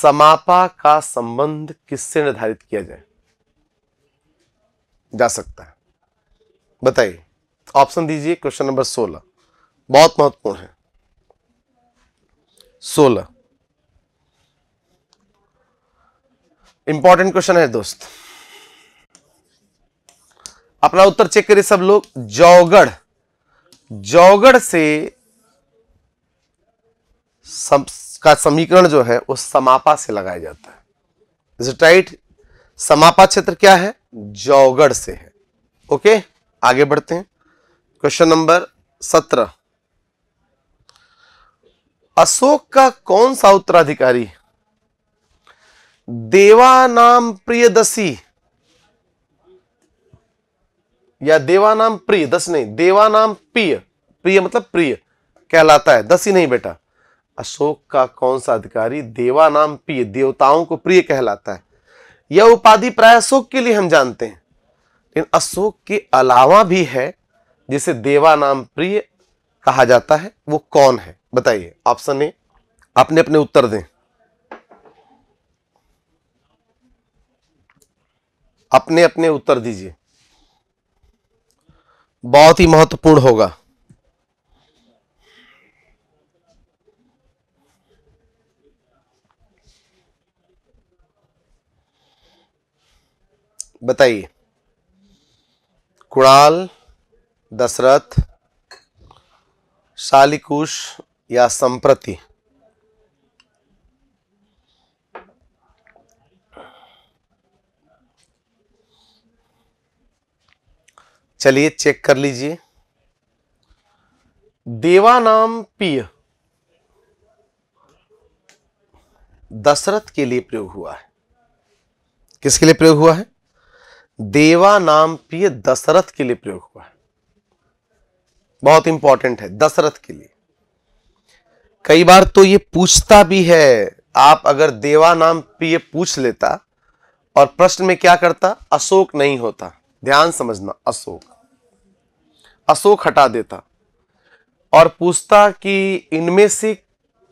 समापा का संबंध किससे निर्धारित किया जाए जा सकता है बताइए ऑप्शन दीजिए क्वेश्चन नंबर सोलह बहुत महत्वपूर्ण है सोलह इंपॉर्टेंट क्वेश्चन है दोस्त अपना उत्तर चेक करिए सब लोग जौगढ़ जौगढ़ से सम, का समीकरण जो है वो समापा से लगाया जाता है इज इट राइट समापा क्षेत्र क्या है जौगढ़ से है ओके आगे बढ़ते हैं क्वेश्चन नंबर सत्रह अशोक का कौन सा उत्तराधिकारी देवानाम प्रियदशी या देवानाम प्रिय दस नहीं देवानाम प्रिय प्रिय मतलब प्रिय कहलाता है दसी नहीं बेटा अशोक का कौन सा अधिकारी देवानाम प्रिय देवताओं को प्रिय कहलाता है यह उपाधि प्राय अशोक के लिए हम जानते हैं लेकिन अशोक के अलावा भी है जिसे देवानाम प्रिय कहा जाता है वो कौन है बताइए ऑप्शन ए आपने अपने उत्तर दें अपने अपने उत्तर दीजिए बहुत ही महत्वपूर्ण होगा बताइए कुणाल दशरथ शालिकुश या संप्रति चलिए चेक कर लीजिए देवानाम पिय दशरथ के लिए प्रयोग हुआ है किसके लिए प्रयोग हुआ है देवानाम पीय दशरथ के लिए प्रयोग हुआ है बहुत इंपॉर्टेंट है दशरथ के लिए कई बार तो ये पूछता भी है आप अगर देवा नाम पे ये पूछ लेता और प्रश्न में क्या करता अशोक नहीं होता ध्यान समझना अशोक अशोक हटा देता और पूछता कि इनमें से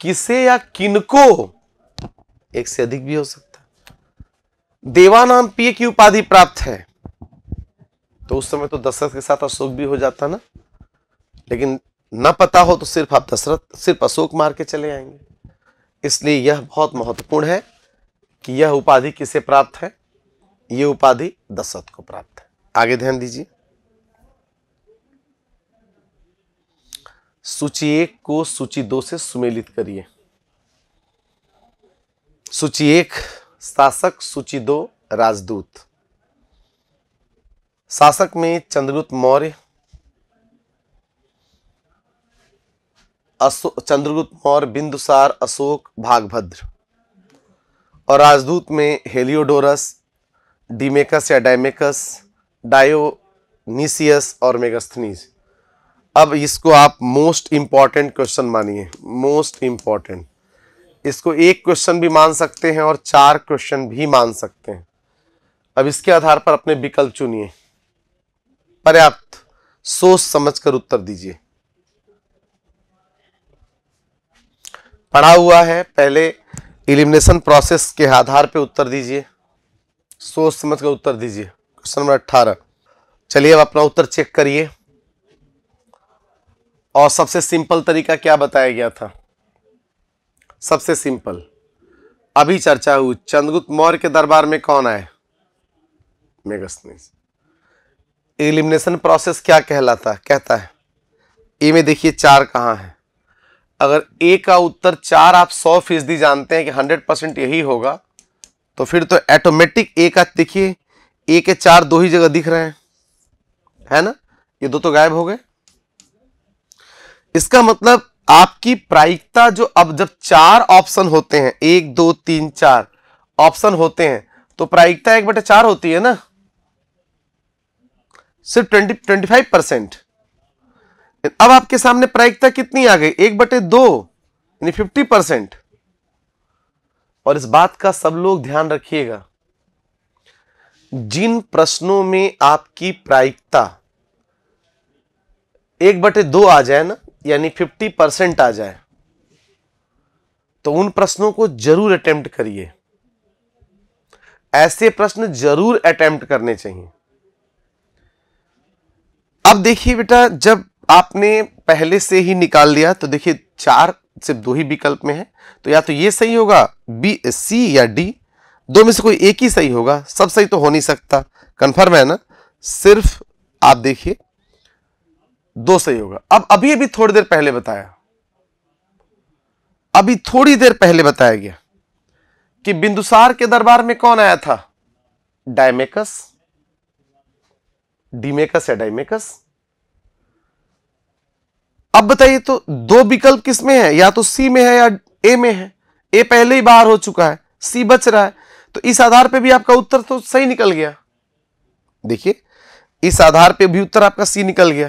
किसे या किनको एक से अधिक भी हो सकता देवा नाम पिए की उपाधि प्राप्त है तो उस समय तो दशरथ के साथ अशोक भी हो जाता ना लेकिन न पता हो तो सिर्फ आप दशरथ सिर्फ अशोक मार के चले आएंगे इसलिए यह बहुत महत्वपूर्ण है कि यह उपाधि किसे प्राप्त है यह उपाधि दशरथ को प्राप्त है आगे ध्यान दीजिए सूची एक को सूची दो से सुमेलित करिए सूची एक शासक सूची दो राजदूत शासक में चंद्रगुप्त मौर्य अशो चंद्रगुप्त मौर्य बिंदुसार अशोक भागभद्र और राजदूत में हेलियोडोरस डीमेकस या डायमेकस डायोनीसियस और मेगस्थनीज अब इसको आप मोस्ट इम्पॉर्टेंट क्वेश्चन मानिए मोस्ट इम्पॉर्टेंट इसको एक क्वेश्चन भी मान सकते हैं और चार क्वेश्चन भी मान सकते हैं अब इसके आधार पर अपने विकल्प चुनिए पर्याप्त सोच समझकर उत्तर दीजिए पढ़ा हुआ है पहले इलिमिनेशन प्रोसेस के आधार पे उत्तर दीजिए सोच समझ कर उत्तर दीजिए क्वेश्चन नंबर अट्ठारह चलिए अब अपना उत्तर चेक करिए और सबसे सिंपल तरीका क्या बताया गया था सबसे सिंपल अभी चर्चा हुई चंद्रगुप्त मौर्य के दरबार में कौन आए मेगसनीस एलिमिनेशन प्रोसेस क्या कहलाता कहता है ये में देखिए चार कहाँ है अगर ए का उत्तर चार आप सौ फीसदी जानते हैं कि हंड्रेड परसेंट यही होगा तो फिर तो ऐटोमेटिक ए का देखिए ए के चार दो ही जगह दिख रहे हैं है ना ये दो तो गायब हो गए इसका मतलब आपकी प्रायिकता जो अब जब चार ऑप्शन होते हैं एक दो तीन चार ऑप्शन होते हैं तो प्रायिकता एक बटे चार होती है ना सिर्फ ट्वेंटी ट्वेंटी फाइव परसेंट अब आपके सामने प्रायिकता कितनी आ गई एक बटे दो यानी फिफ्टी परसेंट और इस बात का सब लोग ध्यान रखिएगा जिन प्रश्नों में आपकी प्रायिकता एक बटे दो आ जाए ना यानी फिफ्टी परसेंट आ जाए तो उन प्रश्नों को जरूर अटेम्प्ट करिए ऐसे प्रश्न जरूर अटेम्प्ट करने चाहिए अब देखिए बेटा जब आपने पहले से ही निकाल दिया तो देखिए चार सिर्फ दो ही विकल्प में है तो या तो ये सही होगा बी सी या डी दो में से कोई एक ही सही होगा सब सही तो हो नहीं सकता कंफर्म है ना सिर्फ आप देखिए दो सही होगा अब अभी अभी थोड़ी देर पहले बताया अभी थोड़ी देर पहले बताया गया कि बिंदुसार के दरबार में कौन आया था डायमेकस डीमेकस या डायमेकस अब बताइए तो दो विकल्प किसमें है या तो सी में है या ए में है ए पहले ही बाहर हो चुका है सी बच रहा है तो इस आधार पे भी आपका उत्तर तो सही निकल गया देखिए इस आधार पे भी उत्तर आपका सी निकल गया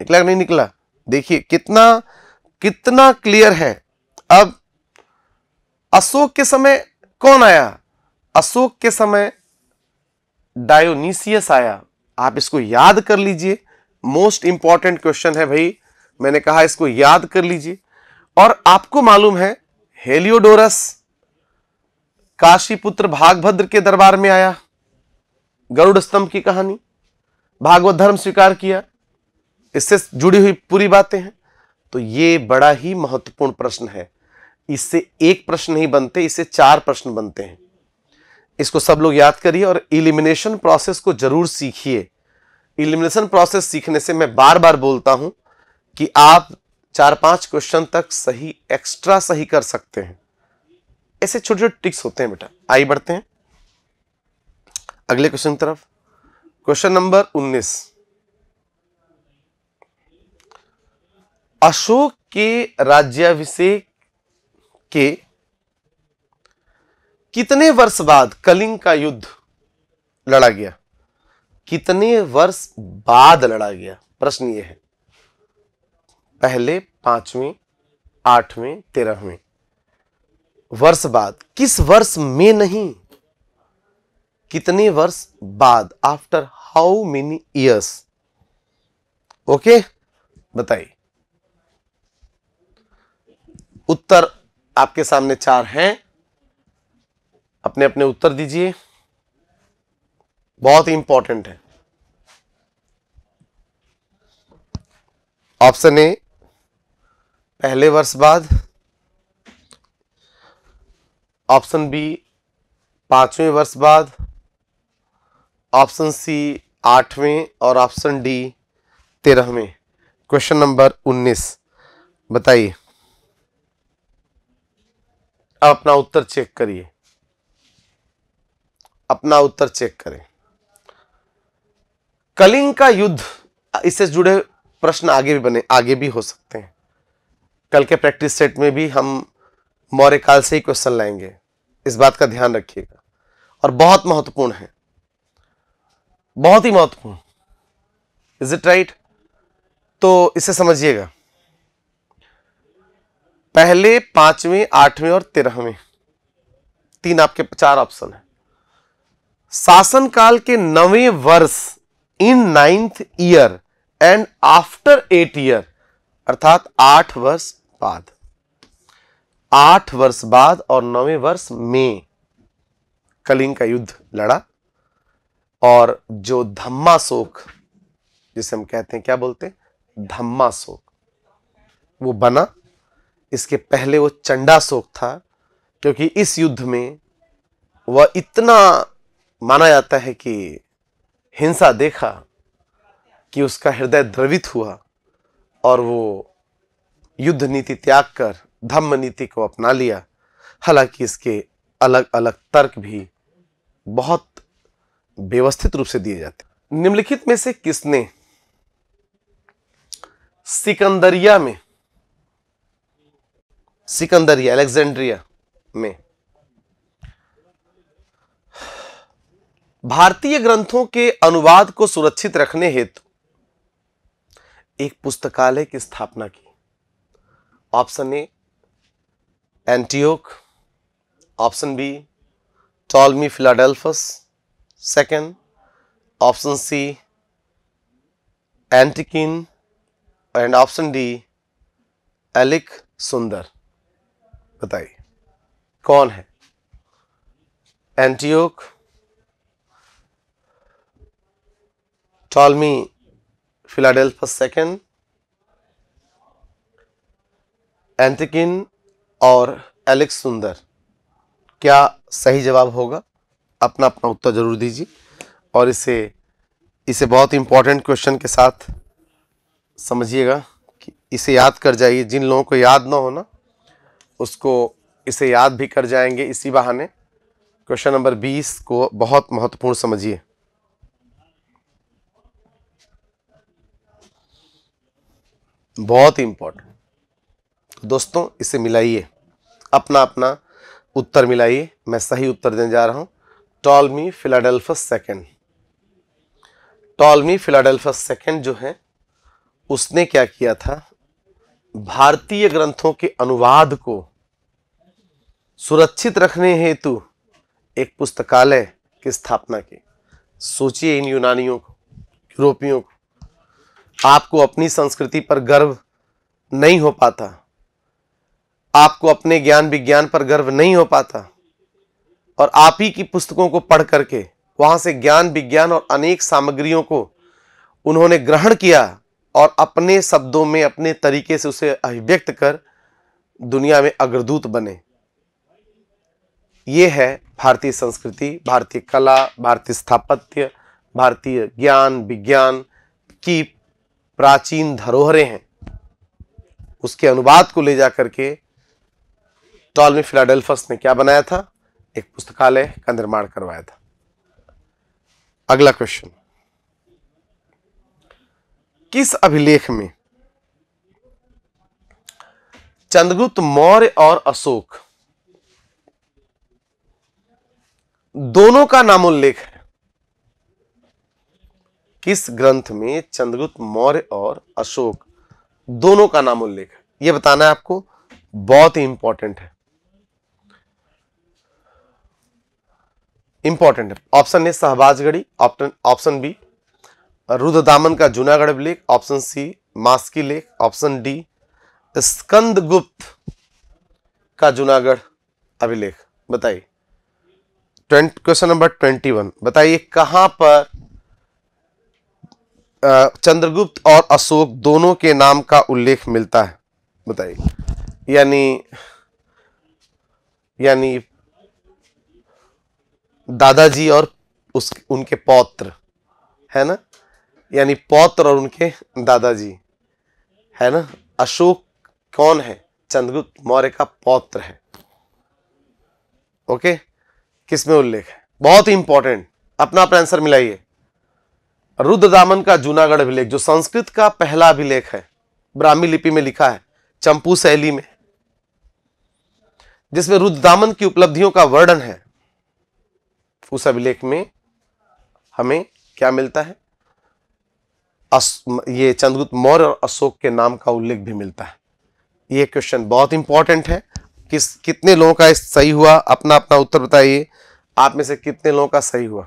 निकला नहीं निकला देखिए कितना कितना क्लियर है अब अशोक के समय कौन आया अशोक के समय डायोनीसियस आया आप इसको याद कर लीजिए मोस्ट इंपॉर्टेंट क्वेश्चन है भाई मैंने कहा इसको याद कर लीजिए और आपको मालूम है हेलियोडोरस काशीपुत्र भागभद्र के दरबार में आया गरुड़ स्तंभ की कहानी भागवत धर्म स्वीकार किया इससे जुड़ी हुई पूरी बातें हैं तो ये बड़ा ही महत्वपूर्ण प्रश्न है इससे एक प्रश्न नहीं बनते इससे चार प्रश्न बनते हैं इसको सब लोग याद करिए और इलिमिनेशन प्रोसेस को जरूर सीखिए इलिमिनेशन प्रोसेस सीखने से मैं बार बार बोलता हूं कि आप चार पांच क्वेश्चन तक सही एक्स्ट्रा सही कर सकते हैं ऐसे छोटे छोटे ट्रिक्स होते हैं बेटा आई बढ़ते हैं अगले क्वेश्चन की तरफ क्वेश्चन नंबर 19 अशोक के राज्याभिषेक के कितने वर्ष बाद कलिंग का युद्ध लड़ा गया कितने वर्ष बाद लड़ा गया प्रश्न ये है पहले पांचवें आठवें तेरहवें वर्ष बाद किस वर्ष में नहीं कितने वर्ष बाद after how many years okay बताइए उत्तर आपके सामने चार हैं अपने अपने उत्तर दीजिए बहुत इंपॉर्टेंट है ऑप्शन ए पहले वर्ष बाद ऑप्शन बी पांचवें वर्ष बाद ऑप्शन सी आठवें और ऑप्शन डी तेरहवें क्वेश्चन नंबर उन्नीस बताइए अब अपना उत्तर चेक करिए अपना उत्तर चेक करें कलिंग का युद्ध इससे जुड़े प्रश्न आगे भी बने आगे भी हो सकते हैं कल के प्रैक्टिस सेट में भी हम मौर्य काल से ही क्वेश्चन लाएंगे इस बात का ध्यान रखिएगा और बहुत महत्वपूर्ण है बहुत ही महत्वपूर्ण इज इट राइट तो इसे समझिएगा पहले पांचवें आठवें और तेरहवें तीन आपके चार ऑप्शन है शासन काल के नवे वर्ष in ninth year and after eight year अर्थात आठ वर्ष बाद आठ वर्ष बाद और नौवे वर्ष में कलिंग का युद्ध लड़ा और जो धम्मा शोक जिसे हम कहते हैं क्या बोलते हैं धम्मा शोक वो बना इसके पहले वो चंडा शोक था क्योंकि इस युद्ध में वह इतना माना जाता है कि हिंसा देखा कि उसका हृदय द्रवित हुआ और वो युद्ध नीति त्याग कर धम्म नीति को अपना लिया हालांकि इसके अलग अलग तर्क भी बहुत व्यवस्थित रूप से दिए जाते निम्नलिखित में से किसने सिकंदरिया में सिकंदरिया अलेक्जेंड्रिया में भारतीय ग्रंथों के अनुवाद को सुरक्षित रखने हेतु एक पुस्तकालय की स्थापना की option A Antioch option B Ptolemy Philadelphus second option C एंटिकिन and option D Alexander बताइए कौन है एंटीओक टॉलमी फिलाडेल्फस सेकेंड एंथिकिन और एलेक्स सुंदर क्या सही जवाब होगा अपना अपना उत्तर जरूर दीजिए और इसे इसे बहुत इम्पॉर्टेंट क्वेश्चन के साथ समझिएगा कि इसे याद कर जाइए जिन लोगों को याद ना होना उसको इसे याद भी कर जाएंगे इसी बहाने क्वेश्चन नंबर 20 को बहुत महत्वपूर्ण समझिए बहुत इंपॉर्टेंट दोस्तों इसे मिलाइए अपना अपना उत्तर मिलाइए मैं सही उत्तर देने जा रहा हूँ Ptolemy Philadelphus second Ptolemy Philadelphus second जो है उसने क्या किया था भारतीय ग्रंथों के अनुवाद को सुरक्षित रखने हेतु एक पुस्तकालय की स्थापना की सोचिए इन यूनानियों को यूरोपियों को आपको अपनी संस्कृति पर गर्व नहीं हो पाता आपको अपने ज्ञान विज्ञान पर गर्व नहीं हो पाता और आप ही की पुस्तकों को पढ़ करके वहां से ज्ञान विज्ञान और अनेक सामग्रियों को उन्होंने ग्रहण किया और अपने शब्दों में अपने तरीके से उसे अभिव्यक्त कर दुनिया में अग्रदूत बने ये है भारतीय संस्कृति भारतीय कला भारतीय स्थापत्य भारतीय ज्ञान विज्ञान की प्राचीन धरोहरें हैं उसके अनुवाद को ले जा करके टॉलमी तो फिलाडेल्फस ने क्या बनाया था एक पुस्तकालय का निर्माण करवाया था अगला क्वेश्चन किस अभिलेख में चंद्रगुप्त मौर्य और अशोक दोनों का नामोल्लेख है किस ग्रंथ में चंद्रगुप्त मौर्य और अशोक दोनों का नामोल्लेख है यह बताना है आपको बहुत ही इंपॉर्टेंट है इंपॉर्टेंट है option A Shahbazgarhi option B Rudradaman का जूनागढ़ लेख ऑप्शन सी मास्की लेख ऑप्शन डी स्कंदगुप्त का जूनागढ़ अभिलेख बताइए twenty question number twenty one बताइए कहां पर चंद्रगुप्त और अशोक दोनों के नाम का उल्लेख मिलता है बताइए यानी यानी दादाजी और उस उनके पौत्र है ना यानी पौत्र और उनके दादाजी है ना अशोक कौन है चंद्रगुप्त मौर्य का पौत्र है ओके किसमें उल्लेख है बहुत ही इंपॉर्टेंट अपना अपना आंसर मिलाइए रुद्रदामन का जूनागढ़ अभिलेख जो संस्कृत का पहला अभिलेख है ब्राह्मी लिपि में लिखा है चंपू शैली में जिसमें रुद्रदामन की उपलब्धियों का वर्णन है उस अभिलेख में हमें क्या मिलता है अस, ये चंद्रगुप्त मौर्य और अशोक के नाम का उल्लेख भी मिलता है ये क्वेश्चन बहुत इंपॉर्टेंट है किस कितने लोगों का सही हुआ अपना अपना उत्तर बताइए आप में से कितने लोगों का सही हुआ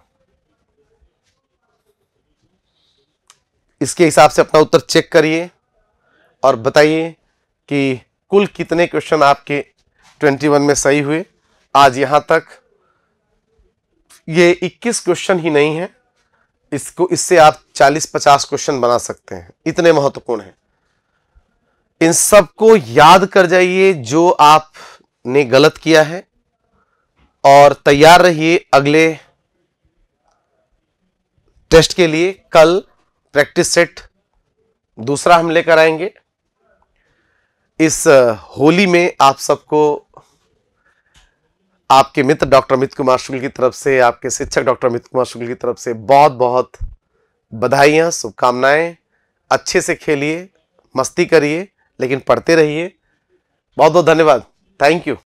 इसके हिसाब से अपना उत्तर चेक करिए और बताइए कि कुल कितने क्वेश्चन आपके 21 में सही हुए आज यहां तक ये 21 क्वेश्चन ही नहीं है इसको इससे आप 40-50 क्वेश्चन बना सकते हैं इतने महत्वपूर्ण हैं इन सबको याद कर जाइए जो आपने गलत किया है और तैयार रहिए अगले टेस्ट के लिए कल प्रैक्टिस सेट दूसरा हम लेकर आएंगे इस होली में आप सबको आपके मित्र डॉक्टर अमित कुमार शुक्ल की तरफ से आपके शिक्षक डॉक्टर अमित कुमार शुक्ल की तरफ से बहुत बहुत बधाइयाँ शुभकामनाएँ अच्छे से खेलिए मस्ती करिए लेकिन पढ़ते रहिए बहुत बहुत धन्यवाद थैंक यू